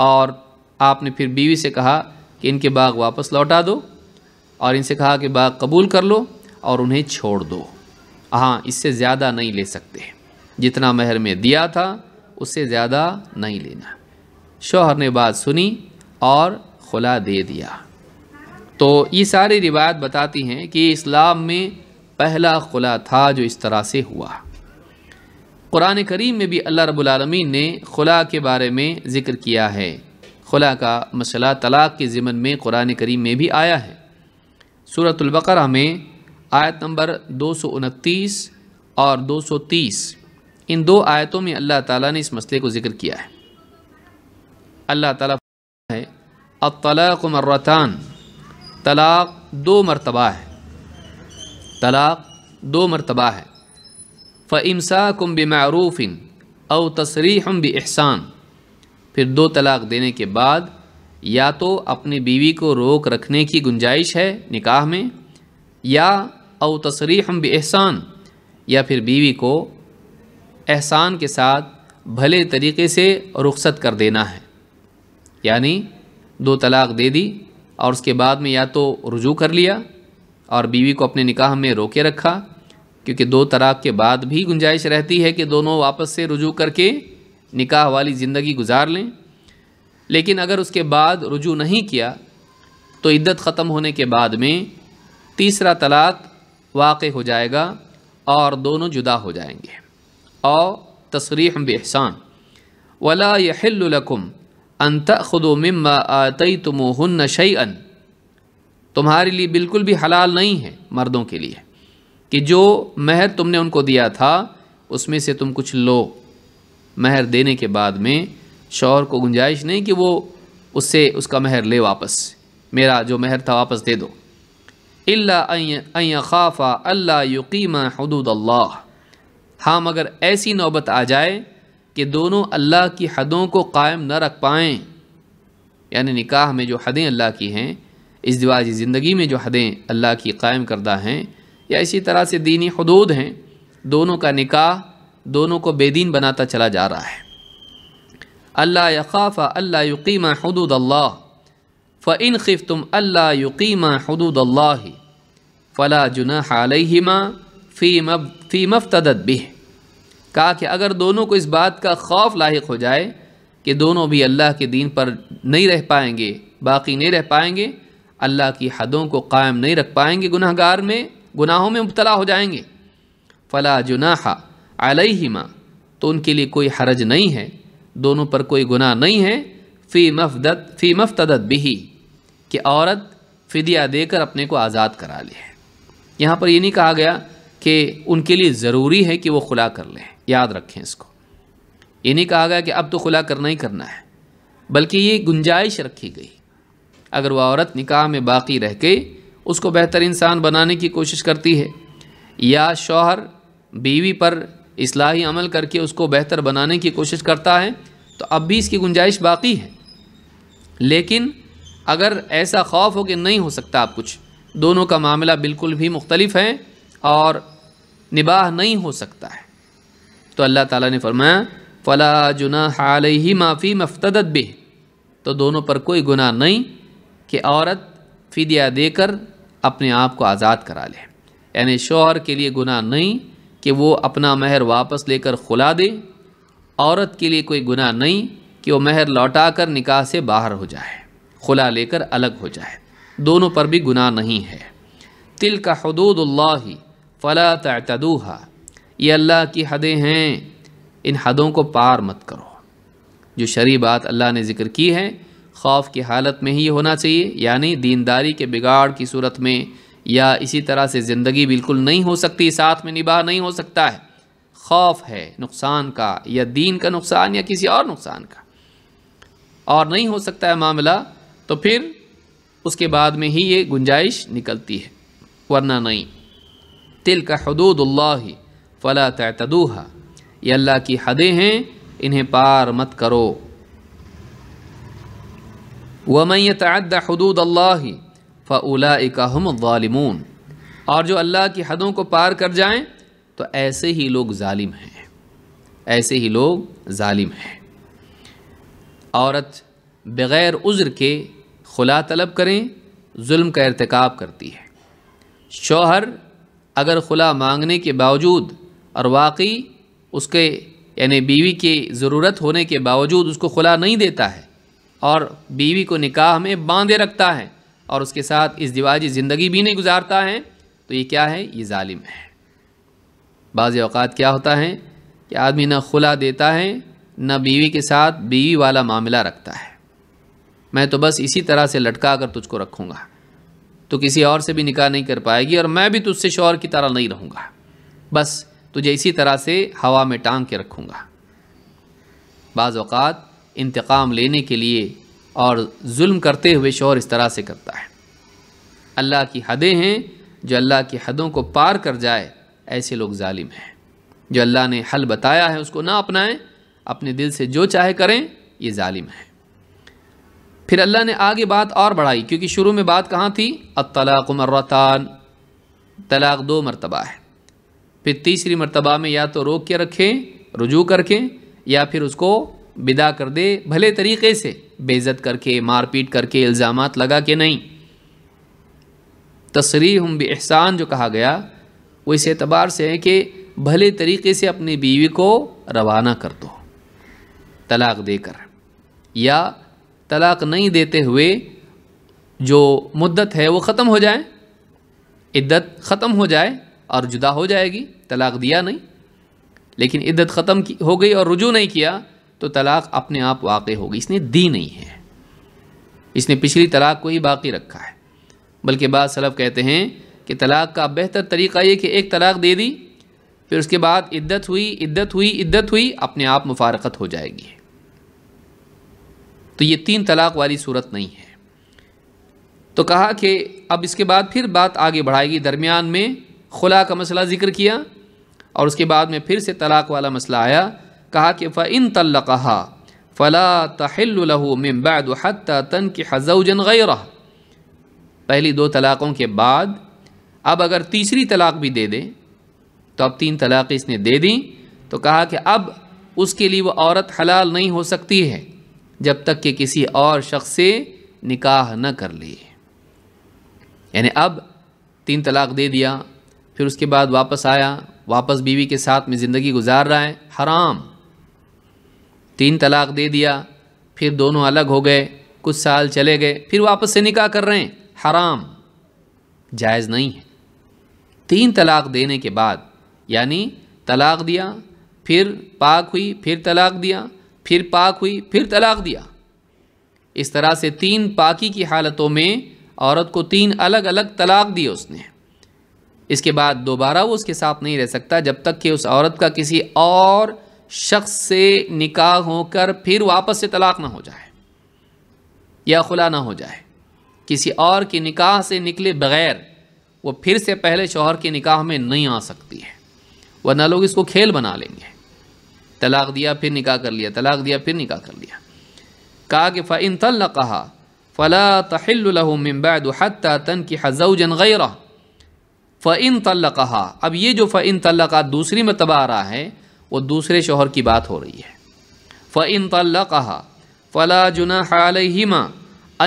और आपने फिर बीवी से कहा कि इनके बाग वापस लौटा दो और इनसे कहा कि बाग कबूल कर लो और उन्हें छोड़ दो हाँ इससे ज़्यादा नहीं ले सकते जितना महर में दिया था उससे ज़्यादा नहीं लेना शोहर ने बात सुनी और खुला दे दिया तो ये सारी रिवायत बताती हैं कि इस्लाम में पहला खुला था जो इस तरह से हुआ कुरान करीम में भी अल्लाह रबालमीन ने खुला के बारे में ज़िक्र किया है खुला का मसला तलाक़ के ज़िमन में कुरान करीम में भी आया है सूरतुल्बकरा में आयत नंबर दो और 230 इन दो आयतों में अल्लाह ताला ने इस मसले को ज़िक्र किया है अल्लाह ताला है अतलाक़ मर्रतान तलाक़ दो मरतबा है तलाक़ दो मरतबा है फ़मसा कम बेमरूफ़िन और तसरी हम बहसान फिर दो तलाक़ देने के बाद या तो अपनी बीवी को रोक रखने की गुंजाइश है निकाह में या और तसरी हम बहसान या फिर बीवी को एहसान के साथ भले तरीके से रुखसत कर देना है यानी दो तलाक़ दे दी और उसके बाद में या तो रुजू कर लिया और बीवी को अपने निकाह में रोके रखा क्योंकि दो तलाक के बाद भी गुंजाइश रहती है कि दोनों वापस से रुजू करके निकाह वाली ज़िंदगी गुजार लें लेकिन अगर उसके बाद रुजू नहीं किया तो इद्दत ख़त्म होने के बाद में तीसरा तलाक वाक़ हो जाएगा और दोनों जुदा हो जाएंगे और तसरीह बेहसान वला यहलकुम अनत खुदोम आतई शई अन तुम्हारे लिए बिल्कुल भी हलाल नहीं है मर्दों के लिए कि जो महर तुमने उनको दिया था उसमें से तुम कुछ लो महर देने के बाद में शौहर को गुंजाइश नहीं कि वो उससे उसका महर ले वापस मेरा जो महर था वापस दे दो अल्ला खाफ़ा अल्ला यकीमा हदूद अल्लाह हाँ मगर ऐसी नौबत आ जाए कि दोनों अल्लाह की हदों को कायम न रख पाएँ यानि निकाह में जो हदें अल्लाह की हैं दिवाजी ज़िंदगी में जो हदें अल्लाह की कायम करदा हैं या इसी तरह से दीनी हदूद हैं दोनों का निकाह दोनों को बेदीन बनाता चला जा रहा है अल्लाह यकाफ़ा अल्लाह यकीमा हदूद अल्लाह फ़िन खिफ तुम अल्लाह यकीमा हदूद अल्लाह फ़ला जुना हालमा फ़ी मब फ़ी मफ्तदत बिह कहा कि अगर दोनों को इस बात का खौफ लाक हो जाए कि दोनों भी अल्लाह के दीन पर नहीं रह पाएंगे बाकी नहीं रह पाएंगे अल्लाह की हदों को कायम नहीं रख पाएंगे गुनाहगार में गुनाहों में मुबतला हो जाएंगे फ़ला जुनाहा माँ तो उनके लिए कोई हरज नहीं है दोनों पर कोई गुनाह नहीं है फ़ी मफदत फ़ी मफ्तदत भी कि औरत फ़िदिया देकर अपने को आज़ाद करा ले यहाँ पर ये नहीं कहा गया कि उनके लिए ज़रूरी है कि वो खुला कर लें याद रखें इसको ये नहीं कहा गया कि अब तो खुला करना ही करना है बल्कि ये गुंजाइश रखी गई अगर वह औरत निकाह में बाकी रह के उसको बेहतर इंसान बनाने की कोशिश करती है या शौहर बीवी पर इसलाही अमल करके उसको बेहतर बनाने की कोशिश करता है तो अब भी इसकी गुंजाइश बाकी है लेकिन अगर ऐसा खौफ हो कि नहीं हो सकता आप कुछ दोनों का मामला बिल्कुल भी मुख्तलिफ है और निबाह नहीं हो सकता है तो अल्लाह ताला ने फरमाया फ़ला जुना हाल ही माफ़ी मफ्तदत भी तो दोनों पर कोई गुनाह नहीं कि औरत फ़िदिया देकर अपने आप को आज़ाद करा ले यानी शोहर के लिए गुनाह नहीं कि वो अपना महर वापस लेकर खुला दे औरत के लिए कोई गुनाह नहीं कि वो महर लौटा कर निकाह से बाहर हो जाए खुला लेकर अलग हो जाए दोनों पर भी गुनाह नहीं है तिल का हदूद फ़ला तदूहा ये अल्लाह की हदें हैं इन हदों को पार मत करो जो शरी बात अल्लाह ने ज़िक्र की है खौफ की हालत में ही होना चाहिए यानी दीनदारी के बिगाड़ की सूरत में या इसी तरह से ज़िंदगी बिल्कुल नहीं हो सकती साथ में निभा नहीं हो सकता है खौफ है नुकसान का या दीन का नुकसान या किसी और नुकसान का और नहीं हो सकता है मामला तो फिर उसके बाद में ही ये गुंजाइश निकलती है वरना नहीं तिल का हदूदल्ला फ़ला तदूहा ये अल्लाह की हदें हैं इन्हें पार मत करो वमैत तद हदूद का हम ालिमून और जो अल्लाह की हदों को पार कर जाएं तो ऐसे ही लोग ालिम हैं ऐसे ही लोग ालिम हैं औरत बग़ैर उज़्र के खुला तलब करें जुल्म का इरतकब करती है शौहर अगर खुला मांगने के बावजूद और वाकई उसके यानी बीवी की ज़रूरत होने के बावजूद उसको खुला नहीं देता है और बीवी को निकाह में बांधे रखता है और उसके साथ इस दिवाजी ज़िंदगी भी नहीं गुजारता है तो ये क्या है ये ालिम है बाज़ अवत क्या होता है कि आदमी ना खुला देता है ना बीवी के साथ बीवी वाला मामला रखता है मैं तो बस इसी तरह से लटका कर तुझको रखूँगा तो किसी और से भी निकाह नहीं कर पाएगी और मैं भी तुझसे शोर की तरह नहीं रहूँगा बस तुझे इसी तरह से हवा में टांग के रखूँगा बाज़ अवत इंतकाम लेने के लिए और जुल्म करते हुए शोर इस तरह से करता है अल्लाह की हदें हैं जो अल्लाह की हदों को पार कर जाए ऐसे लोग ालिम हैं जो अल्लाह ने हल बताया है उसको ना अपनाएं अपने दिल से जो चाहे करें ये ालिम है फिर अल्लाह ने आगे बात और बढ़ाई क्योंकि शुरू में बात कहाँ थी अतलाक़ मर्रतान तलाक दो मरतबा है फिर तीसरी मरतबा में या तो रोक के रखें रुजू करके या फिर उसको विदा कर दे भले तरीके से बेज़त करके मारपीट करके इल्ज़ाम लगा के नहीं तसरी हम एहसान जो कहा गया वो इस एतबार से है कि भले तरीके से अपनी बीवी को रवाना कर दो तलाक देकर या तलाक़ नहीं देते हुए जो मुद्दत है वो ख़त्म हो जाए इद्दत ख़त्म हो जाए और जुदा हो जाएगी तलाक़ दिया नहीं लेकिन इद्दत ख़त्म हो गई और रुजू नहीं किया तो तलाक़ अपने आप वाक़ होगी इसने दी नहीं है इसने पिछली तलाक़ को ही बाकी रखा है बल्कि बाद सलफ़ कहते हैं कि तलाक़ का बेहतर तरीका ये कि एक तलाक़ दे दी फिर उसके बाद इद्दत हुई इद्दत हुई इद्दत हुई अपने आप मुफारकत हो जाएगी तो ये तीन तलाक वाली सूरत नहीं है तो कहा कि अब इसके बाद फिर बात आगे बढ़ाएगी दरमियान में खुला का मसला ज़िक्र किया और उसके बाद में फिर से तलाक वाला मसला आया कहा कि फ़िन कहा फ़ला तहल्लू में बाद तन के हजौजन गैर पहली दो तलाक़ों के बाद अब अगर तीसरी तलाक भी दे दे तो अब तीन तलाक़ इसने दे दी तो कहा कि अब उसके लिए वह औरत हलाल नहीं हो सकती है जब तक कि किसी और शख्स से निकाह न कर लिए यानी अब तीन तलाक दे दिया फिर उसके बाद वापस आया वापस बीवी के साथ में ज़िंदगी गुजार रहा है हराम तीन तलाक दे दिया फिर दोनों अलग हो गए कुछ साल चले गए फिर वापस से निकाह कर रहे हैं हराम जायज़ नहीं है तीन तलाक देने के बाद यानी तलाक दिया फिर पाक हुई फिर तलाक दिया फिर पाक हुई फिर तलाक दिया इस तरह से तीन पाकी की हालतों में औरत को तीन अलग अलग तलाक दिए उसने इसके बाद दोबारा वो उसके साथ नहीं रह सकता जब तक कि उस औरत का किसी और शख्स से निकाह होकर फिर वापस से तलाक ना हो जाए या खुला ना हो जाए किसी और के निकाह से निकले बगैर वो फिर से पहले शोहर के निकाह में नहीं आ सकती है वरना लोग इसको खेल बना लेंगे तलाक दिया फिर निकाह कर लिया तलाक दिया फिर निकाह कर लिया कहा कि फ़ाइन तल कहा फ़ला तहल्लमबैद तन की हजौजन गैरा फ़िन तल कहा अब ये जो फ़िन तल दूसरी में आ रहा है वो दूसरे शोहर की बात हो रही है फ़िन तल कहा फ़ला जुना हाल ही माँ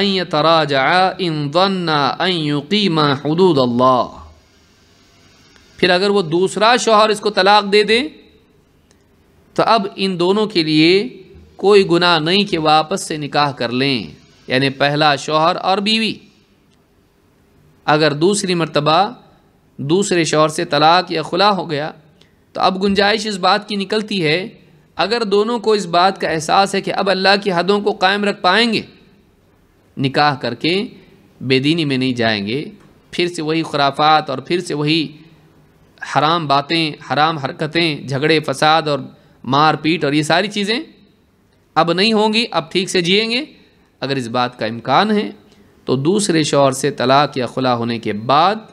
इन वन्ना हदूद फिर अगर वो दूसरा शोहर इसको तलाक दे दे तो अब इन दोनों के लिए कोई गुनाह नहीं कि वापस से निकाह कर लें यानी पहला शौहर और बीवी अगर दूसरी मरतबा दूसरे शौहर से तलाक या खुला हो गया तो अब गुंजाइश इस बात की निकलती है अगर दोनों को इस बात का एहसास है कि अब अल्लाह की हदों को कायम रख पाएंगे निकाह करके बेदीनी में नहीं जाएंगे फिर से वही खुराफात और फिर से वही हराम बातें हराम हरकतें झगड़े फसाद और मारपीट और ये सारी चीज़ें अब नहीं होंगी अब ठीक से जिएंगे अगर इस बात का इम्कान है तो दूसरे शोर से तलाक़ या खुला होने के बाद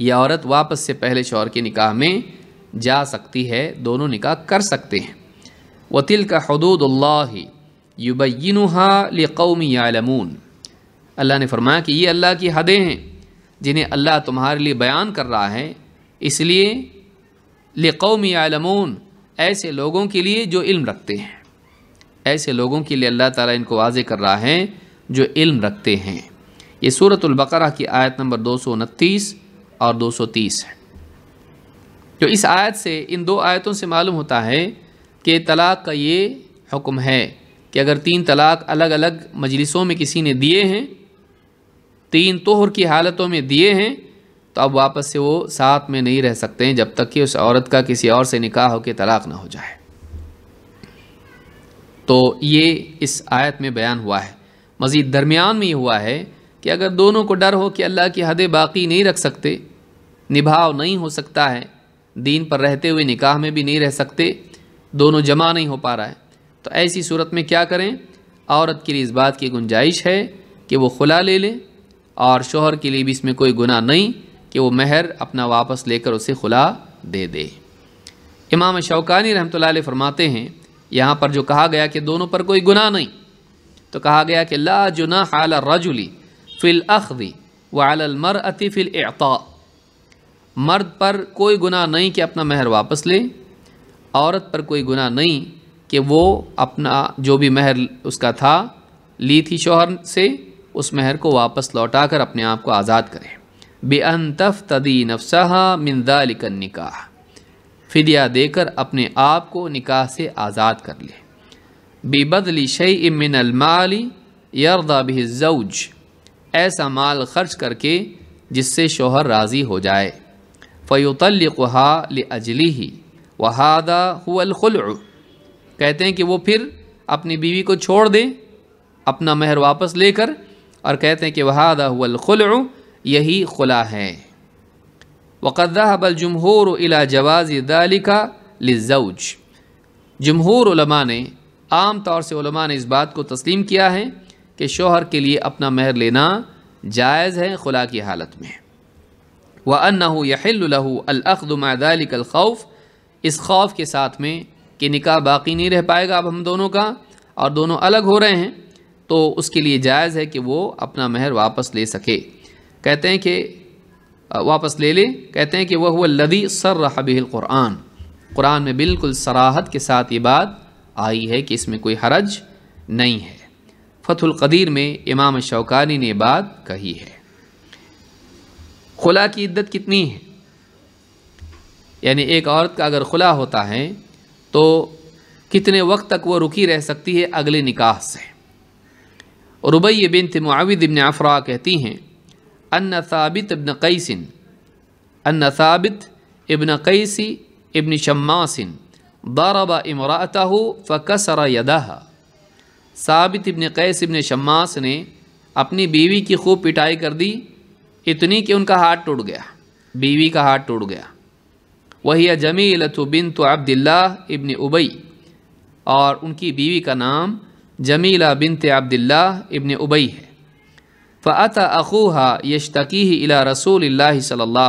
यह औरत वापस से पहले शोर के निकाह में जा सकती है दोनों निकाह कर सकते हैं वतिल का हदूद युबैन कौमी यामून अल्लाह ने फरमाया कि ये अल्लाह की हदें हैं जिन्हें अल्लाह तुम्हारे लिए बयान कर रहा है इसलिए लौमी आलमून ऐसे लोगों के लिए जो इल्म रखते हैं ऐसे लोगों के लिए अल्लाह ताला इनको वाज कर रहा है जो इल्म रखते हैं ये सूरतुल्बकरा की आयत नंबर दो सौ उनतीस और दो सौ तीस है तो इस आयत से इन दो आयतों से मालूम होता है कि तलाक़ का ये हुक्म है कि अगर तीन तलाक़ अलग अलग मजलिसों में किसी ने दिए हैं तीन तोहर की हालतों में दिए हैं तो अब वापस से वो साथ में नहीं रह सकते हैं जब तक कि उस औरत का किसी और से निकाह होकर तलाक ना हो जाए तो ये इस आयत में बयान हुआ है मज़ीद दरमियान में ये हुआ है कि अगर दोनों को डर हो कि अल्लाह की हदें बाकी नहीं रख सकते निभाव नहीं हो सकता है दीन पर रहते हुए निकाह में भी नहीं रह सकते दोनों जमा नहीं हो पा रहा है तो ऐसी सूरत में क्या करें औरत के लिए इस बात की गुंजाइश है कि वो खुला ले लें और शोहर के लिए भी इसमें कोई गुनाह नहीं कि वो महर अपना वापस लेकर उसे खुला दे दे इमाम शौकानी रहमत फरमाते हैं यहाँ पर जो कहा गया कि दोनों पर कोई गुनाह नहीं तो कहा गया कि ला जुना हाल रजुली फ़िल अखदी वर अति फ़िल मर्द पर कोई गुनाह नहीं कि अपना महर वापस ले औरत पर कोई गुनाह नहीं कि वो अपना जो भी महर उसका था ली थी शोहर से उस महर को वापस लौटाकर अपने आप को आज़ाद करें बेअन तफ तदी नफसा मिनदालिकन निकाह फ़िदिया देकर अपने आप को निकाह से आज़ाद कर ले बेबदली शई मिनलमाली यरदा भी जऊज ऐसा माल खर्च करके जिससे शोहर राज़ी हो जाए कुहा अजली ही वहादा हुलखुल कहते हैं कि वो फिर अपनी बीवी को छोड़ दें अपना महर वापस लेकर और कहते हैं कि वहादा हुलखुल यही खुला हैं जमहूर अला जवाज़ दालिका लज़ौज जमहूर ने आम तौर से ने इस बात को तस्लीम किया है कि शोहर के लिए अपना महर लेना जायज़ है खुला की हालत में व अनहू यहलहू अलखदमादालिकलखौफ़ इस खौफ के साथ में कि निकाह बाकी नहीं रह पाएगा अब हम दोनों का और दोनों अलग हो रहे हैं तो उसके लिए जायज़ है कि वो अपना महर वापस ले सके कहते हैं कि वापस ले लें कहते हैं कि वह हुआ लदी सर रबिल क़ुरान क़ुरान में बिल्कुल सराहत के साथ ये बात आई है कि इसमें कोई हरज नहीं है फ़तुल्क़दीर में इमाम शौकानी ने बात कही है खुला की इद्दत कितनी है यानी एक औरत का अगर खुला होता है तो कितने वक्त तक वह रुकी रह सकती है अगले निकाह से रुबै बिन मुआविद इबन अफरा कहती हैं अन साबित कैसिन अन साबित इबन कैसी इबन शम्मासिन दारब इमराता हो फ़कसर यदाह साबित इबन कैस इबन शमास ने अपनी बीवी की खूब पिटाई कर दी इतनी कि उनका हाथ टूट गया बीवी का हाथ टूट गया वही जमील तो बिन तो अब्दिल्ला इबन उबई और उनकी बीवी का नाम जमीला बिन अब्दुल्ला इबन उबई है फ़ात अखूहा यशतकी इला रसूल सल्ला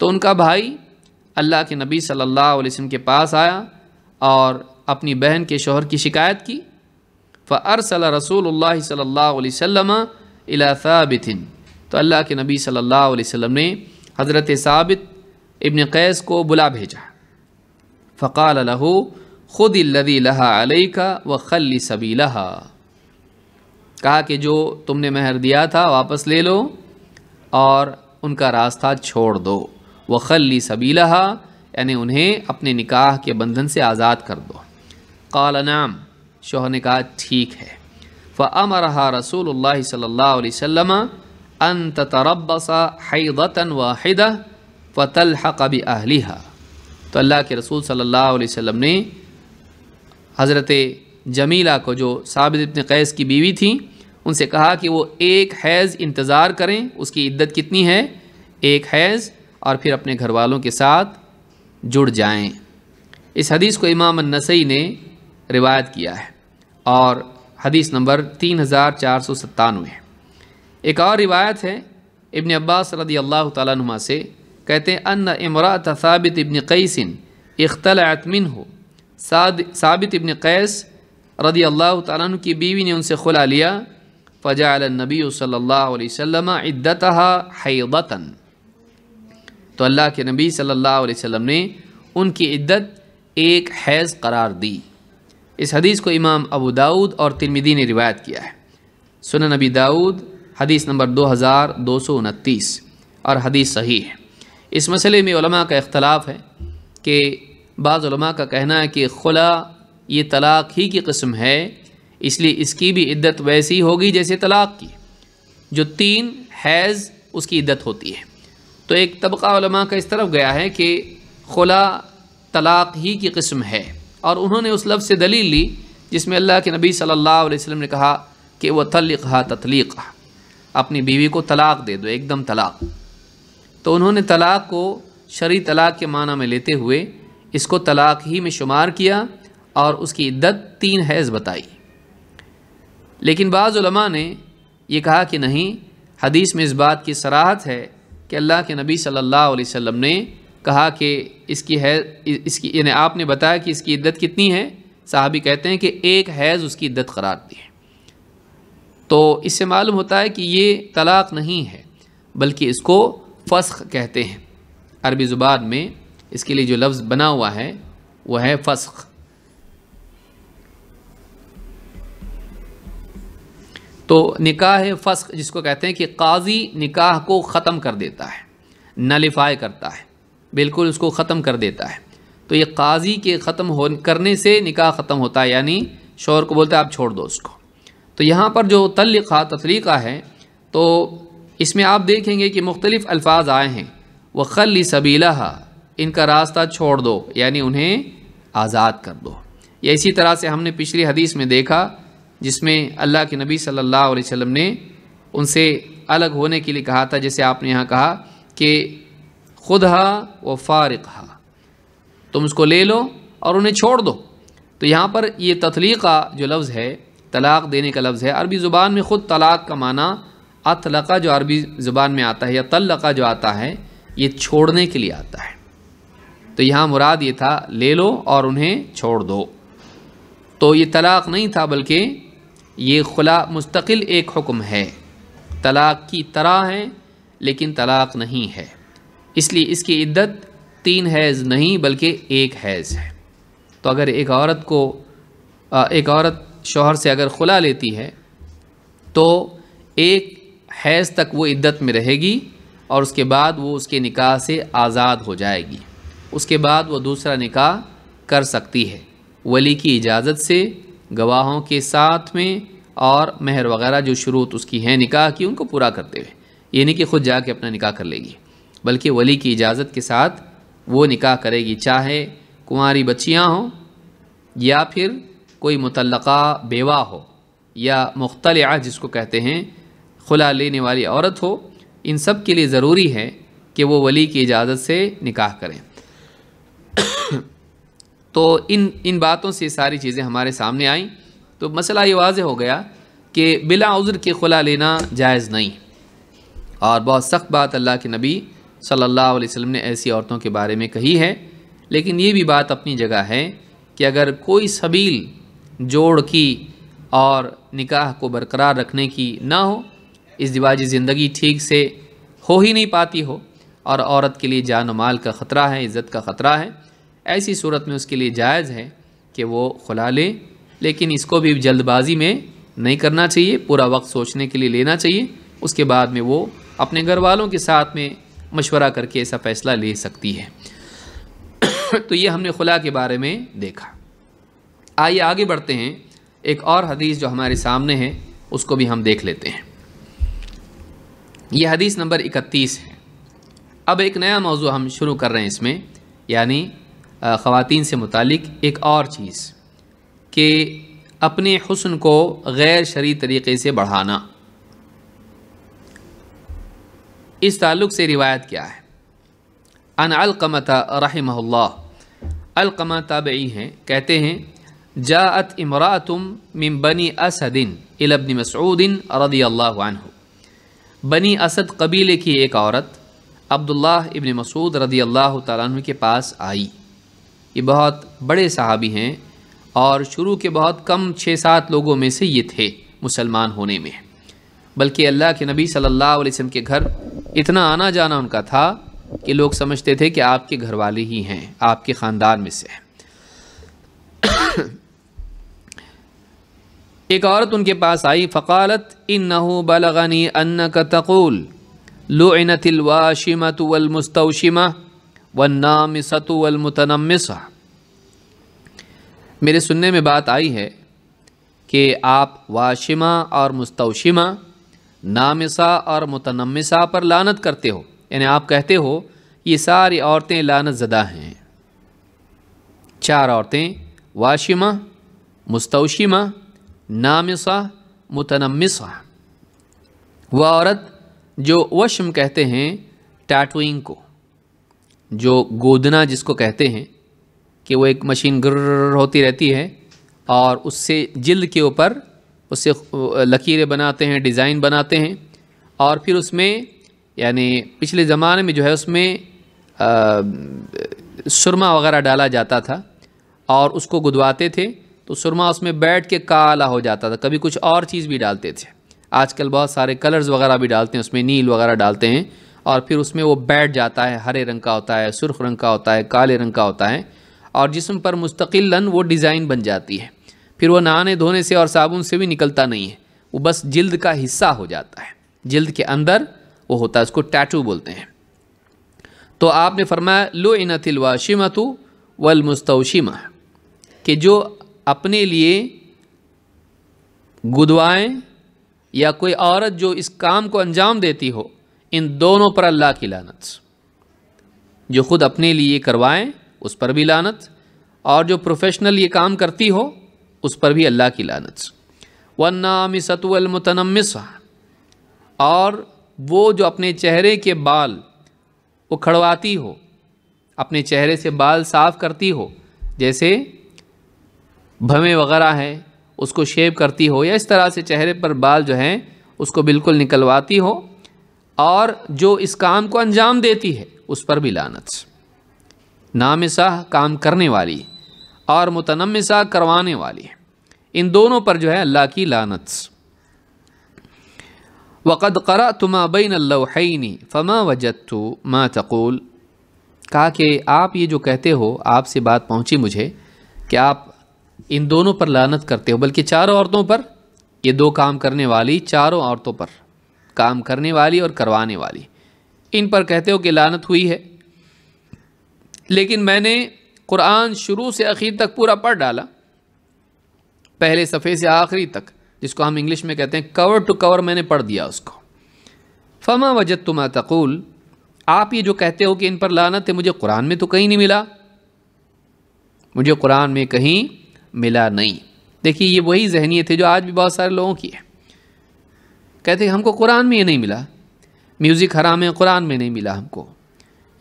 तो उनका भाई अल्लाह के नबी सल्लल्लाहु अलैहि वसल्लम के पास आया और अपनी बहन के शोहर की शिकायत की फ़रसल रसूल सल्ला वसम अला तो अल्लाह के नबी सल्ला वसम ने हज़रत साबित इबन कैस को बुला भेजा फ़काल लहू ख़ुद लदी लहा अलई का व खल सबी लहा कहा कि जो तुमने मेहर दिया था वापस ले लो और उनका रास्ता छोड़ दो व खली सबीला यानी उन्हें अपने निकाह के बंधन से आज़ाद कर दो काला नाम शोहर ने कहा ठीक है अमर हा रसूल सल्ला वसम अन तरबसा हैदतन वाहिदा फ़तल हकब अहलिहा तो अल्लाह के रसूल सल्ला वम ने हज़रत जमीला को जो साबित इब्न कैस की बीवी थी उनसे कहा कि वो एक हैज़ इंतज़ार करें उसकी इद्दत कितनी है एक हैज़ और फिर अपने घर वालों के साथ जुड़ जाएं। इस हदीस को इमाम नसई ने रिवायत किया है और हदीस नंबर तीन हज़ार चार सौ सत्तानवे एक और रिवायत है इबन अब्बास रदी अल्लाह तुमा से कहते हैं अन इमरात साबित इबन कैसिन अख्तलतमिन हो साबित इबन कैस रदी अल्लाह तु की बीवी ने उनसे खुला लिया फ़जा नबी सल्लात वसम इद्दत हैदतन तो अल्लाह के नबी सल्लल्लाहु अलैहि वसल्लम ने उनकी इद्दत एक हैज़ करार दी इस हदीस को इमाम अबू दाऊद और तिरमिदी ने रिवायत किया है सुन नबी दाऊद हदीस नंबर दो हज़ार दो सौ उनतीस और हदीस सही है इस मसले में का अख्तलाफ है कि बाज़ का कहना है कि खुला ये तलाक़ ही की कस्म है इसलिए इसकी भी इद्दत वैसी होगी जैसे तलाक़ की जो तीन हैज़ उसकी इद्दत होती है तो एक तबका का इस तरफ गया है कि खुला तलाक़ ही की कस्म है और उन्होंने उस लफ्ज़ से दलील ली जिसमें अल्लाह के नबी सल्लल्लाहो अलैहि वसल्लम ने कहा कि वह तलक़ा ततलीक अपनी बीवी को तलाक़ दे दो एकदम तलाक़ तो उन्होंने तलाक़ को शरी तलाक़ के माना में लेते हुए इसको तलाक़ ही में शुमार किया और उसकी इद्दत तीन हैज़ बताई लेकिन बाज़ुलमा ने यह कहा कि नहीं हदीस में इस बात की सराहत है कि अल्लाह के नबी सल्लल्लाहु अलैहि वसल्लम ने कहा कि इसकी है इसकी यानी आपने बताया कि इसकी इद्दत कितनी है साहबी कहते हैं कि एक हैज़ उसकी इद्दत करार दी है तो इससे मालूम होता है कि ये तलाक़ नहीं है बल्कि इसको फ़स्ख कहते हैं अरबी ज़ुबान में इसके लिए जो लफ्ज़ बना हुआ है वह है फ़स्ख तो निकाह फ़स्क जिसको कहते हैं कि काजी निकाह को ख़त्म कर देता है नलिफाई करता है बिल्कुल उसको ख़त्म कर देता है तो ये काजी के ख़त्म हो करने से निकाह ख़त्म होता है यानी शोर को बोलते हैं आप छोड़ दो उसको तो यहाँ पर जो तल्लिका तफरीक़ा है तो इसमें आप देखेंगे कि मुख्तलिफ़ अल्फाज आए हैं खल सबीला इनका रास्ता छोड़ दो यानी उन्हें आज़ाद कर दो या इसी तरह से हमने पिछली हदीस में देखा जिसमें अल्लाह के नबी सल्लल्लाहु अलैहि वसल्लम ने उनसे अलग होने के लिए कहा था जैसे आपने यहाँ कहा कि खुद हा व फारक हा तुम उसको ले लो और उन्हें छोड़ दो तो यहाँ पर ये का जो लफ्ज़ है तलाक़ देने का लफ्ज़ है अरबी ज़ुबान में ख़ुद तलाक़ का माना अतलका जो अरबी ज़ुबान में आता है या तलका जो आता है ये छोड़ने के लिए आता है तो यहाँ मुराद ये था ले लो और उन्हें छोड़ दो तो ये तलाक़ नहीं था बल्कि ये खुला मुस्तकिल एक हुक्म है तलाक़ की तरह है लेकिन तलाक़ नहीं है इसलिए इसकी इद्दत तीन हैज़ नहीं बल्कि एक हैज़ है तो अगर एक औरत को एक औरत शोहर से अगर खुला लेती है तो एक हैज़ तक वो इद्दत में रहेगी और उसके बाद वो उसके निकाह से आज़ाद हो जाएगी उसके बाद वो दूसरा निकाह कर सकती है वली की इजाज़त से गवाहों के साथ में और महर वगैरह जो शरूत उसकी हैं निकाह की उनको पूरा करते हुए ये नहीं कि खुद जाके अपना निकाह कर लेगी बल्कि वली की इजाज़त के साथ वो निकाह करेगी चाहे कुंवारी बच्चियाँ हों या फिर कोई मुतल बेवा हो या मुख्तल जिसको कहते हैं खुला लेने वाली औरत हो इन सब के लिए ज़रूरी है कि वो वली की इजाज़त से निकाह करें तो इन इन बातों से सारी चीज़ें हमारे सामने आईं तो मसला ये वाज हो गया कि बिला उज़र के खुला लेना जायज़ नहीं और बहुत सख्त बात अल्लाह के नबी सल्लल्लाहु अलैहि वसल्लम ने ऐसी औरतों के बारे में कही है लेकिन ये भी बात अपनी जगह है कि अगर कोई सबील जोड़ की और निकाह को बरकरार रखने की ना हो इस दिवाजी ज़िंदगी ठीक से हो ही नहीं पाती हो और औरत के लिए जान माल का ख़तरा है इज़्ज़त का ख़तरा है ऐसी सूरत में उसके लिए जायज़ है कि वो खुला ले लेकिन इसको भी जल्दबाजी में नहीं करना चाहिए पूरा वक्त सोचने के लिए लेना चाहिए उसके बाद में वो अपने घर वालों के साथ में मशवरा करके ऐसा फ़ैसला ले सकती है तो ये हमने खुला के बारे में देखा आइए आगे बढ़ते हैं एक और हदीस जो हमारे सामने है उसको भी हम देख लेते हैं यह हदीस नंबर इकतीस है अब एक नया मौजू हम शुरू कर रहे हैं इसमें यानी ख़वान से मुतक एक और चीज़ कि अपने हसन को गैर शरी तरीक़े से बढ़ाना इस ताल्लुक़ से रिवायत क्या है अन अलकमत रहमल्ला हैं कहते हैं जात तुम मम बनी असदिन इलबन मसूदिन रदी अल्लाह बनी असद कबीले की एक औरत अब्दुल्ला इबन मसूद रदी अल्लाह तु के पास आई ये बहुत बड़े साहबी हैं और शुरू के बहुत कम छः सात लोगों में से ये थे मुसलमान होने में बल्कि अल्लाह के नबी सल्लल्लाहु अलैहि वसल्लम के घर इतना आना जाना उनका था कि लोग समझते थे कि आपके घर वाले ही हैं आपके ख़ानदान में से हैं एक औरत उनके पास आई फ़कालत इन नहू बलगनी अन्न का तकूल लोनतिलवाशिमत वन्नाम सतु मेरे सुनने में बात आई है कि आप वाशिमा और मुस्तौशिमा नामिसा और मुतनमसा पर लानत करते हो यानी आप कहते हो ये सारी औरतें लानत ज़दा हैं चार औरतें वाशिमा मुस्तौशिमा नामिसा मुतनमसा वह औरत जो वशम कहते हैं टैटूइंग को जो गोदना जिसको कहते हैं कि वो एक मशीन गर होती रहती है और उससे जिल्द के ऊपर उससे लकीरें बनाते हैं डिज़ाइन बनाते हैं और फिर उसमें यानी पिछले ज़माने में जो है उसमें सुरमा वगैरह डाला जाता था और उसको गुदवाते थे तो सुरमा उसमें बैठ के काला हो जाता था कभी कुछ और चीज़ भी डालते थे आजकल बहुत सारे कलर्स वगैरह भी डालते हैं उसमें नील वगैरह डालते हैं और फिर उसमें वो बैठ जाता है हरे रंग का होता है सुर्ख रंग का होता है काले रंग का होता है और जिसम पर मुस्तकिलन वो डिज़ाइन बन जाती है फिर वो नहाने धोने से और साबुन से भी निकलता नहीं है वो बस जल्द का हिस्सा हो जाता है जल्द के अंदर वो होता है उसको टैटू बोलते हैं तो आपने फरमाया लो इन वाशिमतु वल कि जो अपने लिए गुदवाएँ या कोई औरत जो इस काम को अंजाम देती हो इन दोनों पर अल्लाह की लानत जो ख़ुद अपने लिए करवाएं उस पर भी लानत और जो प्रोफेशनल ये काम करती हो उस पर भी अल्लाह की लानत नाम सतुलमतनमस और वो जो अपने चेहरे के बाल वो खड़वाती हो अपने चेहरे से बाल साफ़ करती हो जैसे भवें वगैरह हैं उसको शेव करती हो या इस तरह से चेहरे पर बाल जो हैं उसको बिल्कुल निकलवाती हो और जो इस काम को अंजाम देती है उस पर भी लानत नामसाह काम करने वाली और मुतनमसा करवाने वाली इन दोनों पर जो है अल्लाह की लानत वक़द करा तुमा बिन अल्लाहनी फ़मा वजत मा तकूल कहा कि आप ये जो कहते हो आपसे बात पहुँची मुझे कि आप इन दोनों पर लानत करते हो बल्कि चारों औरतों पर ये दो काम करने वाली चारों औरतों पर काम करने वाली और करवाने वाली इन पर कहते हो कि लानत हुई है लेकिन मैंने कुरान शुरू से आखिर तक पूरा पढ़ डाला पहले सफ़े से आखिरी तक जिसको हम इंग्लिश में कहते हैं कवर टू कवर मैंने पढ़ दिया उसको फमा वजत तुम तकुल आप ये जो कहते हो कि इन पर लानत है मुझे कुरान में तो कहीं नहीं मिला मुझे कुरान में कहीं मिला नहीं देखिए ये वही जहनीत है जो आज भी बहुत सारे लोगों की है कहते हैं हमको कुरान में ये नहीं मिला म्यूज़िक हराम है कुरान में नहीं मिला हमको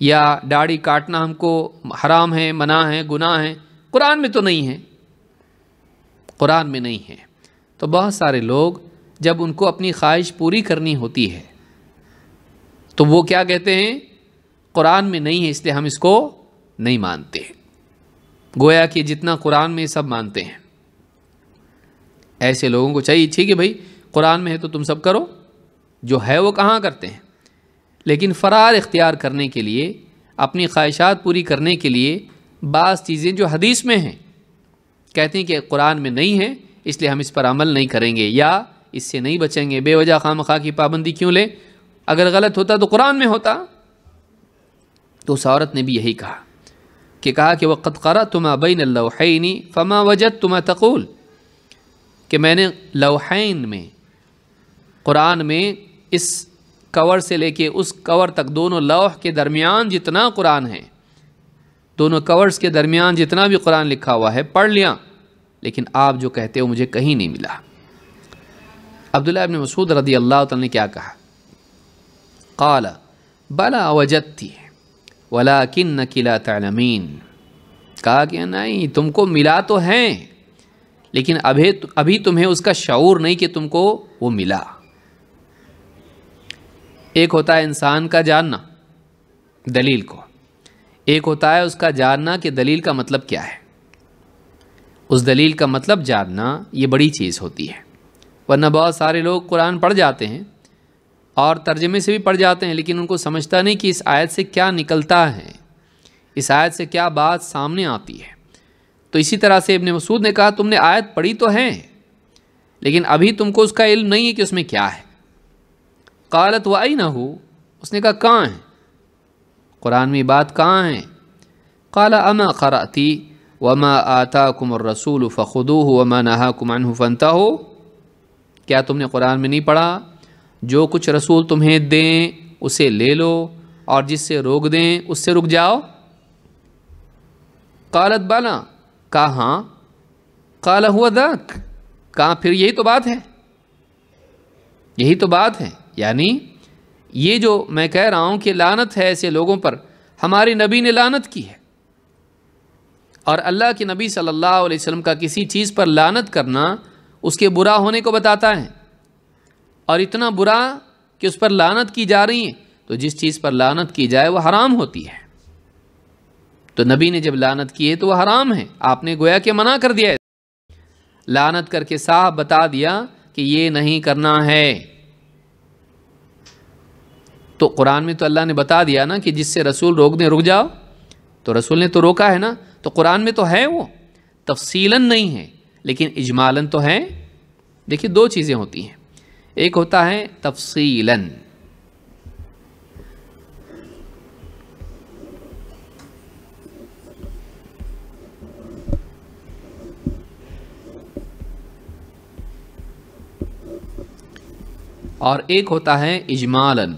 या दाढ़ी काटना हमको हराम है मना है गुनाह है कुरान में तो नहीं है कुरान में नहीं है तो बहुत सारे लोग जब उनको अपनी ख्वाहिश पूरी करनी होती है तो वो क्या कहते हैं कुरान में नहीं है इसलिए हम इसको नहीं मानते गोया कि जितना कुरान में सब मानते हैं ऐसे लोगों को चाहिए ठीक है भाई कुरान में है तो तुम सब करो जो है वो कहाँ करते हैं लेकिन फ़रार इख्तियार करने के लिए अपनी ख्वाहिशात पूरी करने के लिए बास चीज़ें जो हदीस में हैं कहते हैं कि कुरान में नहीं है इसलिए हम इस पर अमल नहीं करेंगे या इससे नहीं बचेंगे बेवजह खाम खा की पाबंदी क्यों ले अगर गलत होता तो कुरान में होता तो उस औरत ने भी यही कहा कि कहा कि वक़्त करा तुम बैन लौहैनी फ़मा वजत तुम्हें तकूल कि मैंने लौहैन में कुरान में इस कवर से लेके उस कवर तक दोनों लौह के दरमियान जितना कुरान है दोनों कवर्स के दरमियान जितना भी कुरान लिखा हुआ है पढ़ लिया लेकिन आप जो कहते हो मुझे कहीं नहीं मिला अब्दुल्ला इबन मसूद रदी अल्लाह ने क्या कहा काला बला थी वला किन नकिला तलमीन कहा कि नहीं तुमको मिला तो हैं लेकिन अभी अभी तुम्हें उसका शूर नहीं कि तुमको वो मिला एक होता है इंसान का जानना दलील को एक होता है उसका जानना कि दलील का मतलब क्या है उस दलील का मतलब जानना ये बड़ी चीज़ होती है वरना बहुत सारे लोग कुरान पढ़ जाते हैं और तर्जमे से भी पढ़ जाते हैं लेकिन उनको समझता नहीं कि इस आयत से क्या निकलता है इस आयत से क्या बात सामने आती है तो इसी तरह से इबन मसूद ने कहा तुमने आयत पढ़ी तो है लेकिन अभी तुमको उसका इल्म नहीं है कि उसमें क्या है कालत व आई ना हो उसने कहा कहाँ है कुरान में बात कहाँ है काला अमा खराती वमा आता कुमर रसूल फ़ुदू वमा नहा कुमान फनता हो क्या तुमने कुरान में नहीं पढ़ा जो कुछ रसूल तुम्हें दें उसे ले लो और जिससे रोक दें उससे रुक जाओ कालत बाला कहाँ काला हुआ दाक कहाँ फिर यही तो बात है यही तो बात है यानी ये जो मैं कह रहा हूँ कि लानत है ऐसे लोगों पर हमारे नबी ने लानत की है और अल्लाह के नबी सल्लल्लाहु अलैहि वसल्लम का किसी चीज़ पर लानत करना उसके बुरा होने को बताता है और इतना बुरा कि उस पर लानत की जा रही है तो जिस चीज़ पर लानत की जाए वह हराम होती है तो नबी ने जब लानत की है तो वह हराम है आपने गोया के मना कर दिया है लानत करके साहब बता दिया कि ये नहीं करना है तो कुरान में तो अल्लाह ने बता दिया ना कि जिससे रसूल रोक दें रुक जाओ तो रसूल ने तो रोका है ना तो कुरान में तो है वो तफसीला नहीं है लेकिन इजमालन तो है देखिए दो चीज़ें होती हैं एक होता है तफसीला और एक होता है इजमालन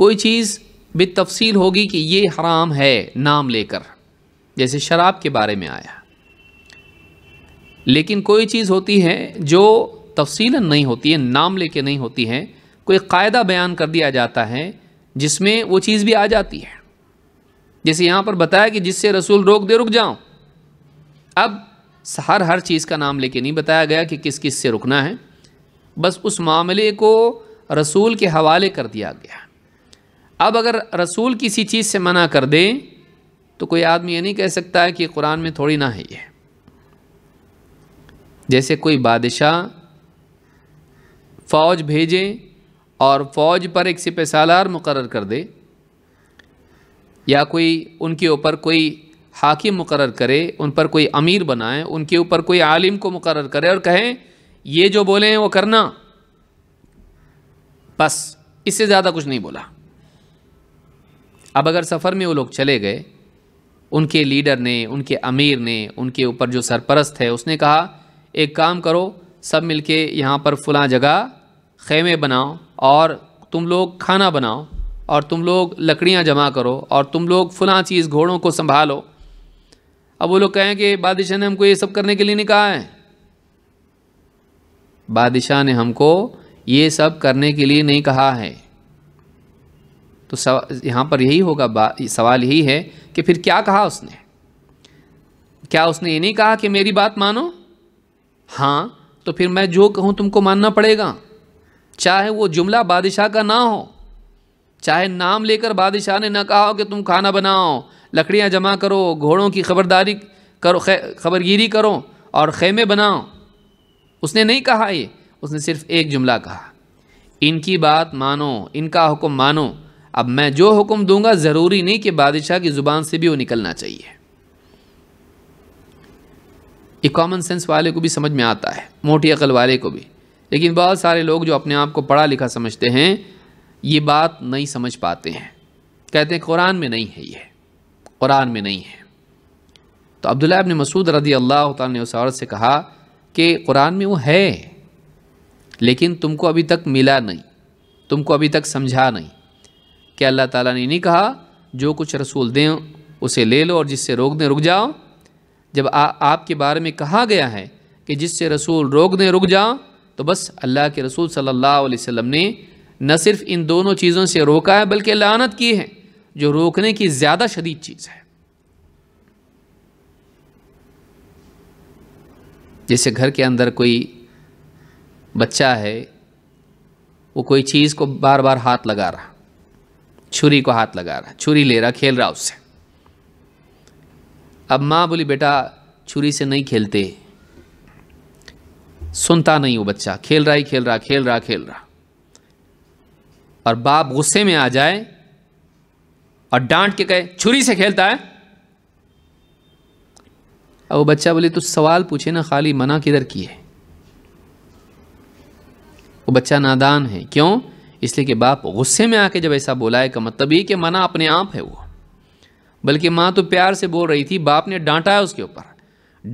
कोई चीज़ भी तफसील होगी कि ये हराम है नाम लेकर जैसे शराब के बारे में आया लेकिन कोई चीज़ होती है जो तफसीला नहीं होती है नाम लेके नहीं होती है कोई कायदा बयान कर दिया जाता है जिसमें वो चीज़ भी आ जाती है जैसे यहाँ पर बताया कि जिससे रसूल रोक दे रुक जाओ अब हर हर चीज़ का नाम लेके नहीं बताया गया कि किस किस से रुकना है बस उस मामले को रसूल के हवाले कर दिया गया अब अगर रसूल किसी चीज़ से मना कर दे तो कोई आदमी ये नहीं कह सकता है कि कुरान में थोड़ी ना है ये जैसे कोई बादशाह फ़ौज भेजे और फ़ौज पर एक सिपहसालार मुकर कर दे या कोई उनके ऊपर कोई हाकिम मुकर करे उन पर कोई अमीर बनाए उनके ऊपर कोई आलिम को मुकर करे और कहें ये जो बोले हैं वो करना बस इससे ज़्यादा कुछ नहीं बोला अब अगर सफ़र में वो लोग चले गए उनके लीडर ने उनके अमीर ने उनके ऊपर जो सरपरस्त है उसने कहा एक काम करो सब मिलके यहाँ पर फलां जगह खेमे बनाओ और तुम लोग खाना बनाओ और तुम लोग लकड़ियाँ जमा करो और तुम लोग फलां चीज़ घोड़ों को संभालो अब वो लोग कहें कि बादशाह ने हमको ये सब करने के लिए नहीं कहा है बादशाह ने हमको ये सब करने के लिए नहीं कहा है तो यहाँ पर यही होगा सवाल यही है कि फिर क्या कहा उसने क्या उसने ये नहीं कहा कि मेरी बात मानो हाँ तो फिर मैं जो कहूँ तुमको मानना पड़ेगा चाहे वो जुमला बादशाह का ना हो चाहे नाम लेकर बादशाह ने ना कहा हो कि तुम खाना बनाओ लकड़ियाँ जमा करो घोड़ों की खबरदारी करो खबरगिरी करो और खेमे बनाओ उसने नहीं कहा ये उसने सिर्फ़ एक जुमला कहा इनकी बात मानो इनका हुक्म मानो अब मैं जो हुक्म दूंगा ज़रूरी नहीं कि बादशाह की ज़ुबान से भी वो निकलना चाहिए ये कॉमन सेंस वाले को भी समझ में आता है मोटी अकल वाले को भी लेकिन बहुत सारे लोग जो अपने आप को पढ़ा लिखा समझते हैं ये बात नहीं समझ पाते हैं कहते हैं कुरान में नहीं है ये कुरान में नहीं है तो अब्दुल्ला अबन मसूद रदी अल्लाह तौरत से कहा कि कुरान में वो है लेकिन तुमको अभी तक मिला नहीं तुमको अभी तक समझा नहीं कि अल्लाह ताला ने नहीं कहा जो कुछ रसूल दें उसे ले लो और जिससे रोक दें रुक जाओ जब आ, आपके बारे में कहा गया है कि जिससे रसूल रोक दें रुक जाओ तो बस अल्लाह के रसूल सल्लल्लाहु अलैहि वसल्लम ने न सिर्फ इन दोनों चीज़ों से रोका है बल्कि लानत की है जो रोकने की ज़्यादा शदीद चीज़ है जैसे घर के अंदर कोई बच्चा है वो कोई चीज़ को बार बार हाथ लगा रहा छुरी को हाथ लगा रहा छुरी ले रहा खेल रहा उससे अब माँ बोली बेटा छुरी से नहीं खेलते सुनता नहीं वो बच्चा खेल रहा ही खेल रहा खेल रहा खेल रहा और बाप गुस्से में आ जाए और डांट के कहे छुरी से खेलता है अब वो बच्चा बोले तो सवाल पूछे ना खाली मना किधर की है वो बच्चा नादान है क्यों इसलिए कि बाप गुस्से में आके जब ऐसा बोला है का मतलब ये कि मना अपने आप है वो बल्कि माँ तो प्यार से बोल रही थी बाप ने डांटा है उसके ऊपर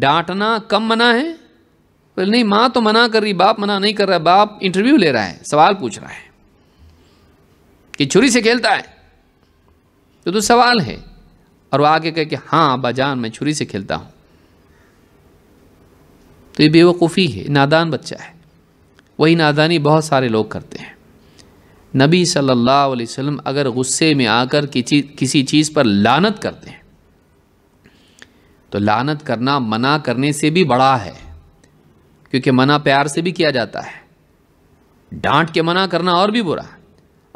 डांटना कम मना है बोले नहीं माँ तो मना कर रही बाप मना नहीं कर रहा बाप इंटरव्यू ले रहा है सवाल पूछ रहा है कि छुरी से खेलता है तो तो सवाल है और वो आगे कह के हाँ अबा जान मैं छुरी से खेलता हूँ तो ये बेवकूफ़ी है नादान बच्चा है वही नादानी बहुत सारे लोग करते हैं नबी सल्लल्लाहु अलैहि वसल्लम अगर गुस्से में आकर किसी किसी चीज़ पर लानत करते हैं तो लानत करना मना करने से भी बड़ा है क्योंकि मना प्यार से भी किया जाता है डांट के मना करना और भी बुरा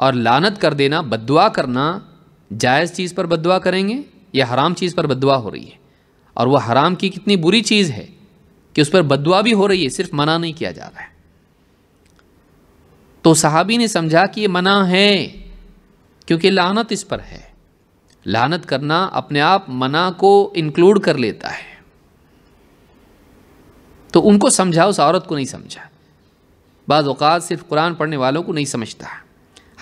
और लानत कर देना बदुआ करना जायज़ चीज़ पर बदुआ करेंगे या हराम चीज़ पर बदुआ हो रही है और वह हराम की कितनी बुरी चीज़ है कि उस पर बदुआ भी हो रही है सिर्फ मना नहीं किया जा रहा है तो सहाबी ने समझा कि ये मना है क्योंकि लानत इस पर है लानत करना अपने आप मना को इंक्लूड कर लेता है तो उनको समझा उस औरत को नहीं समझा बाद अवत सिर्फ कुरान पढ़ने वालों को नहीं समझता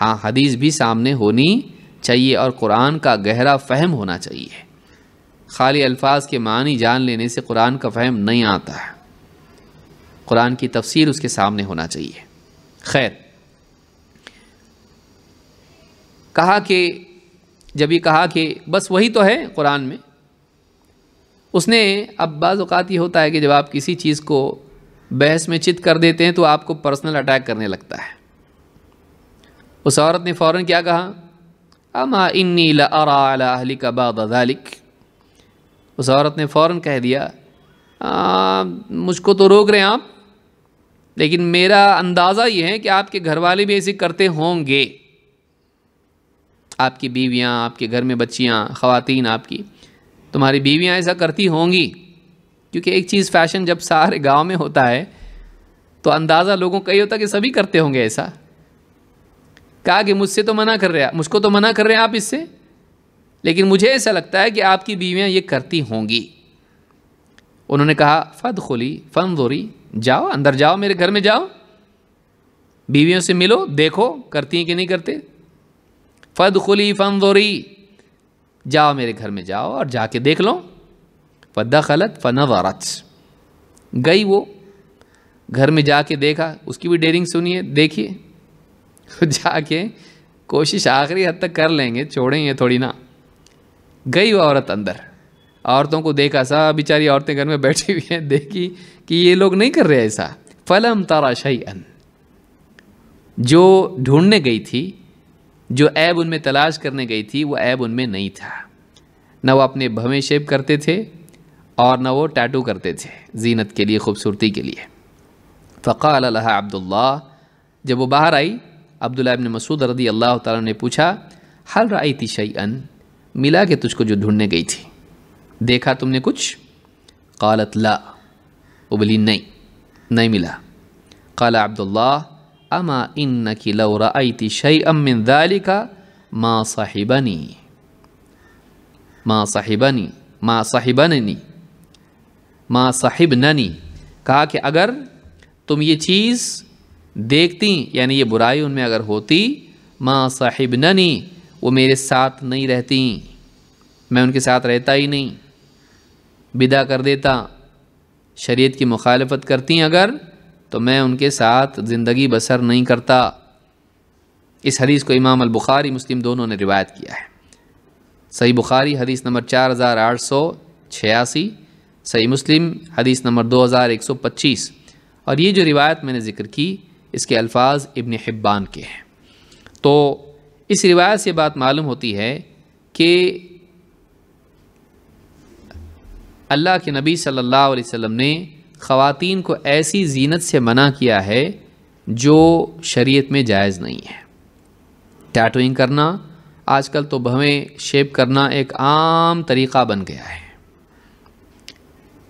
हाँ हदीस भी सामने होनी चाहिए और कुरान का गहरा फहम होना चाहिए खाली अल्फाज के मानी जान लेने से कुरान का फहम नहीं आता है कुरान की तफसीर उसके सामने होना चाहिए खैर कहा कि जब ये कहा कि बस वही तो है कुरान में उसने अब बाज़ात ये होता है कि जब आप किसी चीज़ को बहस में चित कर देते हैं तो आपको पर्सनल अटैक करने लगता है उस औरत ने फ़ौर क्या कहा अमा इन्नी लाली का बाबालिक उस औरत ने फ़ौर कह दिया मुझको तो रोक रहे हैं आप लेकिन मेरा अंदाज़ा ये है कि आपके घर वाले भी ऐसे करते होंगे आपकी बीवियाँ आपके घर में बच्चियाँ ख़वातीन आपकी तुम्हारी बीवियाँ ऐसा करती होंगी क्योंकि एक चीज़ फ़ैशन जब सारे गांव में होता है तो अंदाज़ा लोगों का ये होता कि सभी करते होंगे ऐसा कहा कि मुझसे तो मना कर रहे हैं मुझको तो मना कर रहे हैं आप इससे लेकिन मुझे ऐसा लगता है कि आपकी बीवियाँ ये करती होंगी उन्होंने कहा फद खोली फन जोरी जाओ अंदर जाओ मेरे घर में जाओ बीवियों से मिलो देखो करती हैं कि नहीं करते फ़द खुली फनजोरी जाओ मेरे घर में जाओ और जाके देख लो फलत खलत फ़नवरत गई वो घर में जाके देखा उसकी भी डेरिंग सुनिए देखिए तो जाके कोशिश आखिरी हद तक कर लेंगे छोड़ेंगे थोड़ी ना गई वो औरत अंदर औरतों को देखा सा बेचारी औरतें घर में बैठी हुई हैं देखी कि ये लोग नहीं कर रहे ऐसा फलम तारा अन जो ढूंढने गई थी जो ऐब उनमें तलाश करने गई थी वो ऐब उनमें नहीं था न वो अपने भवें शेप करते थे और न वो टैटू करते थे जीनत के लिए खूबसूरती के लिए फ़क़ा अल्लाह अब्दुल्ला जब वो बाहर आई अब्दुल्ला अबन मसूद रदी अल्लाह ताला ने पूछा हल राई थी अन मिला के तुझको जो ढूंढने गई थी देखा तुमने कुछ कालत ला उबली नहीं नहीं मिला काला अब्दुल्ला अमा इन की लौरा आईती शई अमिन दालिका माँ साहिबनी माँ साहिबनी माँ साहिबानी माँ साहिब ननी कहा कि अगर तुम ये चीज़ देखती यानी ये बुराई उनमें अगर होती माँ साहिब ननी वो मेरे साथ नहीं रहती मैं उनके साथ रहता ही नहीं विदा कर देता शरीयत की मुखालफत करती अगर तो मैं उनके साथ ज़िंदगी बसर नहीं करता इस हदीस को इमाम अल बुखारी मुस्लिम दोनों ने रिवायत किया है सही बुखारी हदीस नंबर चार हज़ार आठ सौ छियासी सही मुस्लिम हदीस नंबर दो हज़ार एक सौ पच्चीस और ये जो रिवायत मैंने ज़िक्र की इसके अल्फाज इब्न हिब्बान के हैं तो इस रिवायत से बात मालूम होती है कि अल्लाह के नबी सल्लल्लाहु अलैहि वसल्लम ने ख़ातन को ऐसी जीनत से मना किया है जो शरीयत में जायज़ नहीं है टैटूइंग करना आजकल तो भवें शेप करना एक आम तरीक़ा बन गया है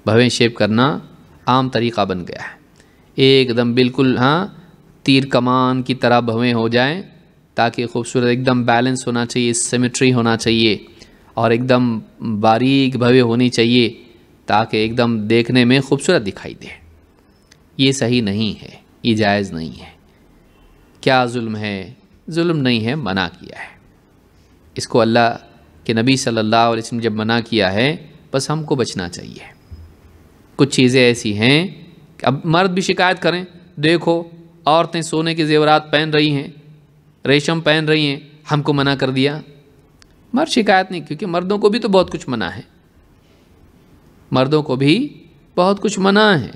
भवें शेप करना आम तरीक़ा बन गया है एकदम बिल्कुल हाँ तीर कमान की तरह भवें हो जाएं ताकि खूबसूरत एकदम बैलेंस होना चाहिए सिमेट्री होना चाहिए और एकदम बारीक भवें होनी चाहिए ताकि एकदम देखने में खूबसूरत दिखाई दे ये सही नहीं है ये जायज़ नहीं है क्या जुल्म है जुल्म नहीं है मना किया है इसको अल्लाह के नबी सल्लल्लाहु अलैहि वसल्लम जब मना किया है बस हमको बचना चाहिए कुछ चीज़ें ऐसी हैं कि अब मर्द भी शिकायत करें देखो औरतें सोने के जेवरात पहन रही हैं रेशम पहन रही हैं हमको मना कर दिया मर्द शिकायत नहीं क्योंकि मर्दों को भी तो बहुत कुछ मना है मर्दों को भी बहुत कुछ मना है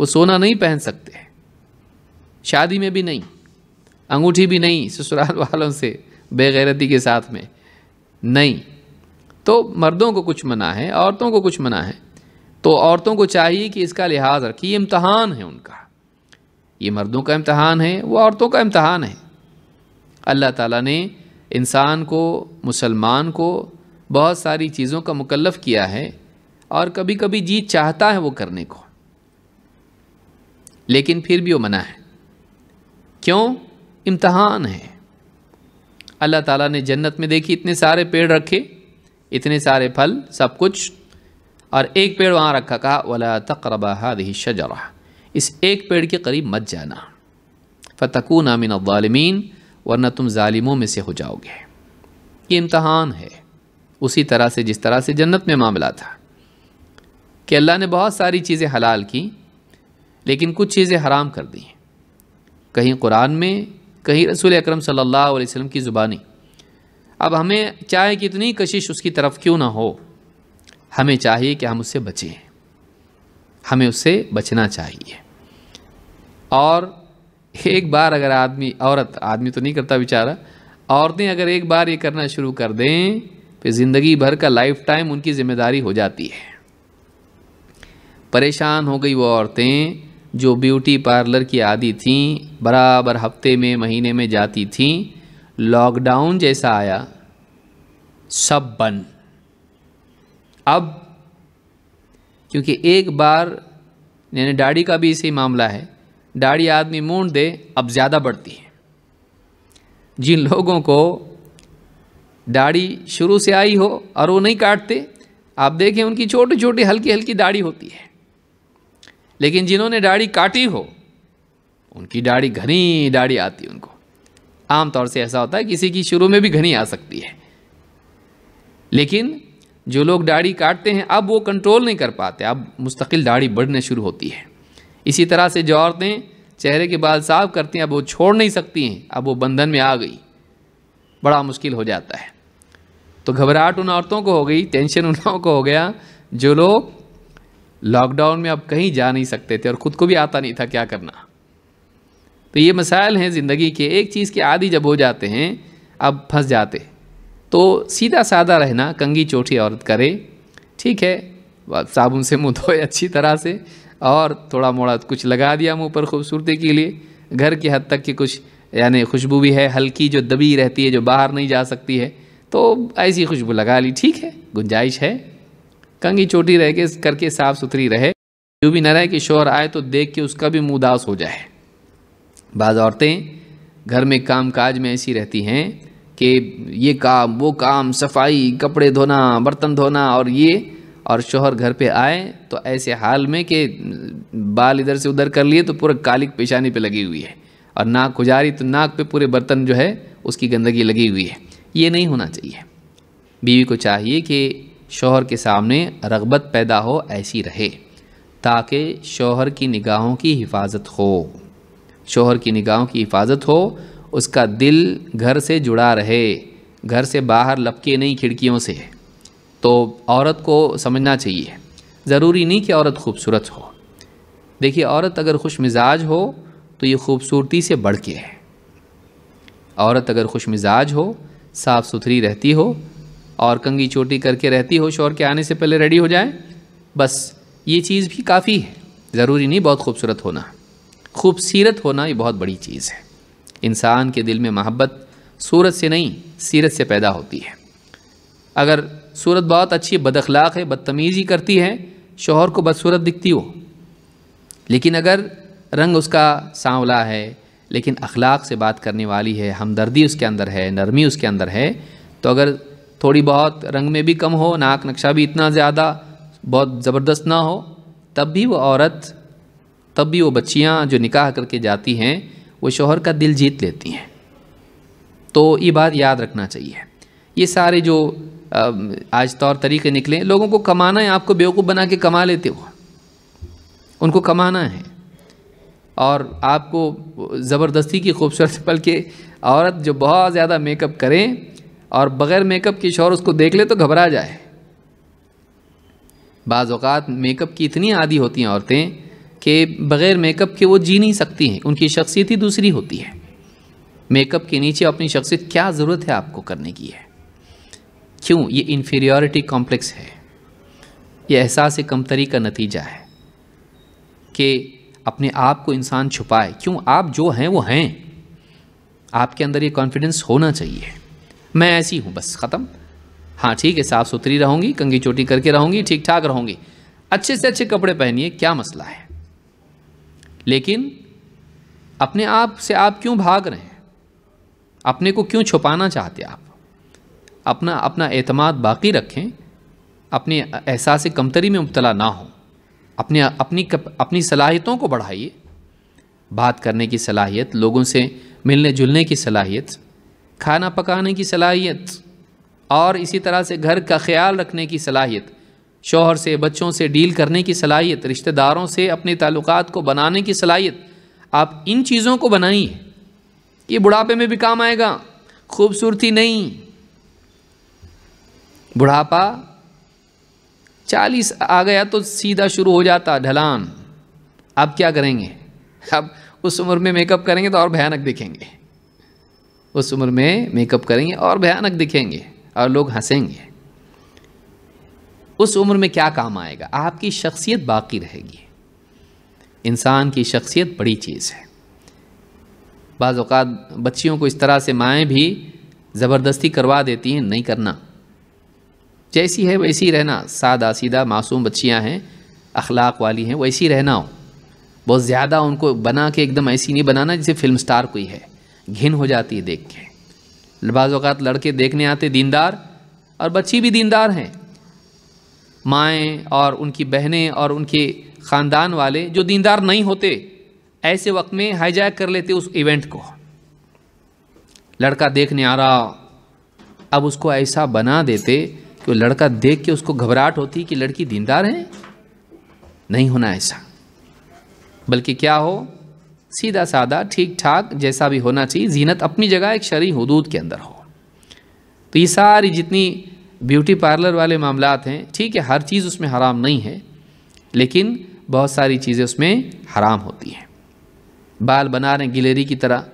वो सोना नहीं पहन सकते शादी में भी नहीं अंगूठी भी नहीं ससुराल वालों से बेगैरती के साथ में नहीं तो मर्दों को कुछ मना है औरतों को कुछ मना है तो औरतों को चाहिए कि इसका लिहाज रखिए इम्तहान है उनका ये मर्दों का इम्तहान है वो औरतों का इम्तहान है अल्लाह ताला ने इंसान को मुसलमान को बहुत सारी चीज़ों का मुकलफ़ किया है और कभी कभी जी चाहता है वो करने को लेकिन फिर भी वो मना है क्यों इम्तहान है अल्लाह ताला ने जन्नत में देखी इतने सारे पेड़ रखे इतने सारे फल सब कुछ और एक पेड़ वहाँ रखा कहा वला तकरबा हादही शजरा इस एक पेड़ के करीब मत जाना फ़तकू नामिन अवालमीन वरना तुम ालिमों में से हो जाओगे ये इम्तहान है उसी तरह से जिस तरह से जन्नत में मामला था कि अल्लाह ने बहुत सारी चीज़ें हलाल की लेकिन कुछ चीज़ें हराम कर दी हैं कहीं कुरान में कहीं रसूल अकरम सल्लल्लाहु अलैहि वसल्लम की ज़ुबानी अब हमें चाहे कि इतनी कशिश उसकी तरफ क्यों ना हो हमें चाहिए कि हम उससे बचें हमें उससे बचना चाहिए और एक बार अगर आदमी औरत आदमी तो नहीं करता बेचारा औरतें अगर एक बार ये करना शुरू कर दें फिर तो ज़िंदगी भर का लाइफ टाइम उनकी ज़िम्मेदारी हो जाती है परेशान हो गई वो औरतें जो ब्यूटी पार्लर की आदि थीं बराबर हफ्ते में महीने में जाती थीं लॉकडाउन जैसा आया सब बंद अब क्योंकि एक बार यानी दाढ़ी का भी इसी मामला है दाढ़ी आदमी मूड दे अब ज़्यादा बढ़ती है जिन लोगों को दाढ़ी शुरू से आई हो और वो नहीं काटते आप देखें उनकी छोटी छोटी हल्की हल्की दाढ़ी होती है लेकिन जिन्होंने दाढ़ी काटी हो उनकी दाढ़ी घनी दाढ़ी आती है उनको आमतौर से ऐसा होता है किसी की शुरू में भी घनी आ सकती है लेकिन जो लोग दाढ़ी काटते हैं अब वो कंट्रोल नहीं कर पाते अब मुस्तकिल दाढ़ी बढ़ने शुरू होती है इसी तरह से जो औरतें चेहरे के बाल साफ करती हैं अब वो छोड़ नहीं सकती हैं अब वो बंधन में आ गई बड़ा मुश्किल हो जाता है तो घबराहट उन औरतों को हो गई टेंशन उन लोगों को हो गया जो लोग लॉकडाउन में आप कहीं जा नहीं सकते थे और ख़ुद को भी आता नहीं था क्या करना तो ये मसाइल हैं ज़िंदगी के एक चीज़ के आदि जब हो जाते हैं अब फंस जाते तो सीधा साधा रहना कंगी चोटी औरत करे ठीक है साबुन से मुँह धोए अच्छी तरह से और थोड़ा मोड़ा कुछ लगा दिया मुंह पर खूबसूरती के लिए घर की हद तक की कुछ यानी खुशबू भी है हल्की जो दबी रहती है जो बाहर नहीं जा सकती है तो ऐसी खुशबू लगा ली ठीक है गुंजाइश है कंगी चोटी रह के करके साफ सुथरी रहे जो भी न रहे कि शोहर आए तो देख के उसका भी मुँह उदास हो जाए बाज़ औरतें घर में काम काज में ऐसी रहती हैं कि ये काम वो काम सफाई कपड़े धोना बर्तन धोना और ये और शोहर घर पे आए तो ऐसे हाल में कि बाल इधर से उधर कर लिए तो पूरा कालिक पेशानी पे लगी हुई है और नाक गुजारी तो नाक पे पूरे बर्तन जो है उसकी गंदगी लगी हुई है ये नहीं होना चाहिए बीवी को चाहिए कि शोहर के सामने रगबत पैदा हो ऐसी रहे ताकि शोहर की निगाहों की हिफाजत हो शोहर की निगाहों की हिफाजत हो उसका दिल घर से जुड़ा रहे घर से बाहर लपके नहीं खिड़कियों से तो औरत को समझना चाहिए ज़रूरी नहीं कि औरत खूबसूरत हो देखिए औरत अगर खुश मिजाज हो तो ये खूबसूरती से बढ़ के है औरत अगर खुश मिजाज हो साफ़ सुथरी रहती हो और कंगी चोटी करके रहती हो शोर के आने से पहले रेडी हो जाए बस ये चीज़ भी काफ़ी है ज़रूरी नहीं बहुत खूबसूरत होना खूबसूरत होना ये बहुत बड़ी चीज़ है इंसान के दिल में मोहब्बत सूरत से नहीं सीरत से पैदा होती है अगर सूरत बहुत अच्छी बदखलाक है बदतमीज़ी करती है शोहर को बदसूरत दिखती हो लेकिन अगर रंग उसका सांवला है लेकिन अखलाक से बात करने वाली है हमदर्दी उसके अंदर है नरमी उसके अंदर है तो अगर थोड़ी बहुत रंग में भी कम हो नाक नक्शा भी इतना ज़्यादा बहुत ज़बरदस्त ना हो तब भी वो औरत तब भी वो बच्चियाँ जो निकाह करके जाती हैं वो शोहर का दिल जीत लेती हैं तो ये बात याद रखना चाहिए ये सारे जो आज तौर तरीके निकले लोगों को कमाना है आपको बेवकूफ़ बना के कमा लेते हो उनको कमाना है और आपको ज़बरदस्ती की खूबसूरत बल्कि औरत जो बहुत ज़्यादा मेकअप करें और बग़ैर मेकअप की शौर उसको देख ले तो घबरा जाए बाज़ात मेकअप की इतनी आदि होती हैं औरतें कि बग़ैर मेकअप के वो जी नहीं सकती हैं उनकी शख्सियत ही दूसरी होती है मेकअप के नीचे अपनी शख्सियत क्या ज़रूरत है आपको करने की है क्यों ये इन्फीरियॉरिटी कॉम्प्लेक्स है ये एहसास कमतरी का नतीजा है कि अपने आप को इंसान छुपाए क्यों आप जो हैं वो हैं आपके अंदर ये कॉन्फिडेंस होना चाहिए मैं ऐसी हूँ बस ख़त्म हाँ ठीक है साफ़ सुथरी रहूँगी कंगी चोटी करके रहूँगी ठीक ठाक रहूँगी अच्छे से अच्छे कपड़े पहनिए क्या मसला है लेकिन अपने आप से आप क्यों भाग रहे हैं अपने को क्यों छुपाना चाहते आप अपना अपना एतमाद बाकी रखें अपने एहसास कमतरी में मुबतला ना हो अपने अपनी कप, अपनी सलाहियतों को बढ़ाइए बात करने की सलाहियत लोगों से मिलने जुलने की सलाहियत खाना पकाने की सलाहियत और इसी तरह से घर का ख्याल रखने की सलाहियत शोहर से बच्चों से डील करने की सलाहियत रिश्तेदारों से अपने ताल्लुक को बनाने की सलाहियत आप इन चीज़ों को बनाइए ये बुढ़ापे में भी काम आएगा खूबसूरती नहीं बुढ़ापा चालीस आ गया तो सीधा शुरू हो जाता ढलान आप क्या करेंगे अब उस उम्र में मेकअप करेंगे तो और भयानक दिखेंगे उस उम्र में मेकअप करेंगे और भयानक दिखेंगे और लोग हंसेंगे उस उम्र में क्या काम आएगा आपकी शख्सियत बाकी रहेगी इंसान की शख्सियत बड़ी चीज़ है बाज़ात बच्चियों को इस तरह से माएँ भी ज़बरदस्ती करवा देती हैं नहीं करना जैसी है वैसी रहना सादा सीधा मासूम बच्चियां हैं अखलाक वाली हैं वैसी रहना हो बहुत ज़्यादा उनको बना के एकदम ऐसी नहीं बनाना जैसे फ़िल्म स्टार कोई है घिन हो जाती है देख के बाज़ात लड़के देखने आते दीनदार और बच्ची भी दीनदार हैं माएँ और उनकी बहनें और उनके ख़ानदान वाले जो दीनदार नहीं होते ऐसे वक्त में हाईजैक कर लेते उस इवेंट को लड़का देखने आ रहा अब उसको ऐसा बना देते कि लड़का देख के उसको घबराहट होती कि लड़की दीनदार है नहीं होना ऐसा बल्कि क्या हो सीधा साधा ठीक ठाक जैसा भी होना चाहिए जीनत अपनी जगह एक शरी हदूद के अंदर हो तो ये सारी जितनी ब्यूटी पार्लर वाले मामला हैं ठीक है हर चीज़ उसमें हराम नहीं है लेकिन बहुत सारी चीज़ें उसमें हराम होती हैं बाल बना रहे हैं गिलेरी की तरह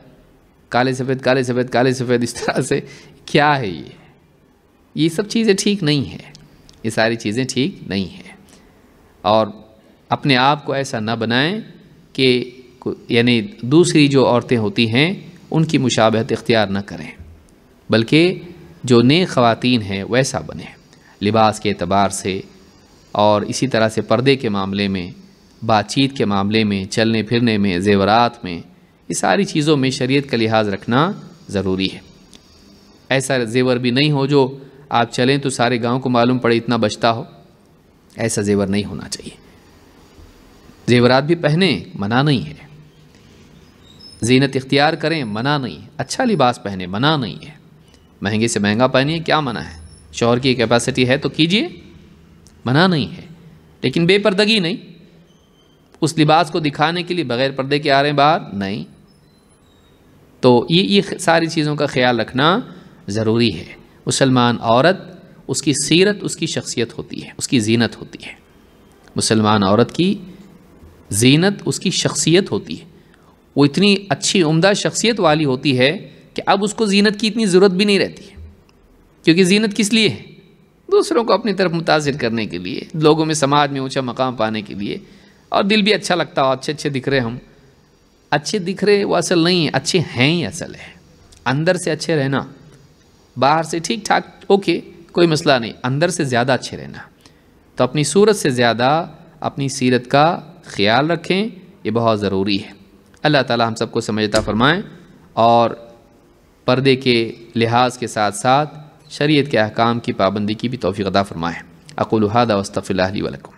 काले सफ़ेद काले सफ़ेद काले सफ़ेद इस तरह से क्या है ये ये सब चीज़ें ठीक नहीं है ये सारी चीज़ें ठीक नहीं हैं और अपने आप को ऐसा ना बनाएं कि यानी दूसरी जो औरतें होती हैं उनकी मुशाबहत इख्तियार न करें बल्कि जो नए ख़वान हैं वैसा बने लिबास के अतबार से और इसी तरह से पर्दे के मामले में बातचीत के मामले में चलने फिरने में जेवरात में ये सारी चीज़ों में शरीयत का लिहाज रखना ज़रूरी है ऐसा जेवर भी नहीं हो जो आप चलें तो सारे गांव को मालूम पड़े इतना बचता हो ऐसा जेवर नहीं होना चाहिए जेवरात भी पहने मना नहीं है जीनत इख्तियार करें मना नहीं है अच्छा लिबास पहने मना नहीं है महंगे से महंगा पहनिए क्या मना है शोहर की कैपेसिटी है तो कीजिए मना नहीं है लेकिन बेपर्दगी नहीं उस लिबास को दिखाने के लिए बग़ैर पर्दे के आ रहे हैं बाहर नहीं तो ये ये सारी चीज़ों का ख्याल रखना ज़रूरी है मुसलमान औरत उसकी सीरत उसकी शख्सियत होती है उसकी जीनत होती है मुसलमान औरत की जीनत उसकी शख्सियत होती है वो इतनी अच्छी उम्दा शख्सियत वाली होती है कि अब उसको जीनत की इतनी ज़रूरत भी नहीं रहती है क्योंकि जीनत किस लिए है दूसरों को अपनी तरफ मुतासर करने के लिए लोगों में समाज में ऊँचा मकाम पाने के लिए और दिल भी अच्छा लगता हो अच्छे अच्छे दिख रहे हम अच्छे दिख रहे वो असल नहीं है अच्छे हैं ही असल है अंदर से अच्छे रहना बाहर से ठीक ठाक ओके कोई मसला नहीं अंदर से ज़्यादा अच्छे रहना तो अपनी सूरत से ज़्यादा अपनी सीरत का ख्याल रखें ये बहुत ज़रूरी है अल्लाह ताला हम सबको समझता फ़रमाएँ और पर्दे के लिहाज के साथ साथ शरीयत के अहकाम की पाबंदी की भी तोफ़ी अदा फ़रमाएँ अकुल हादा वस्तफ़िल्ली वलकुम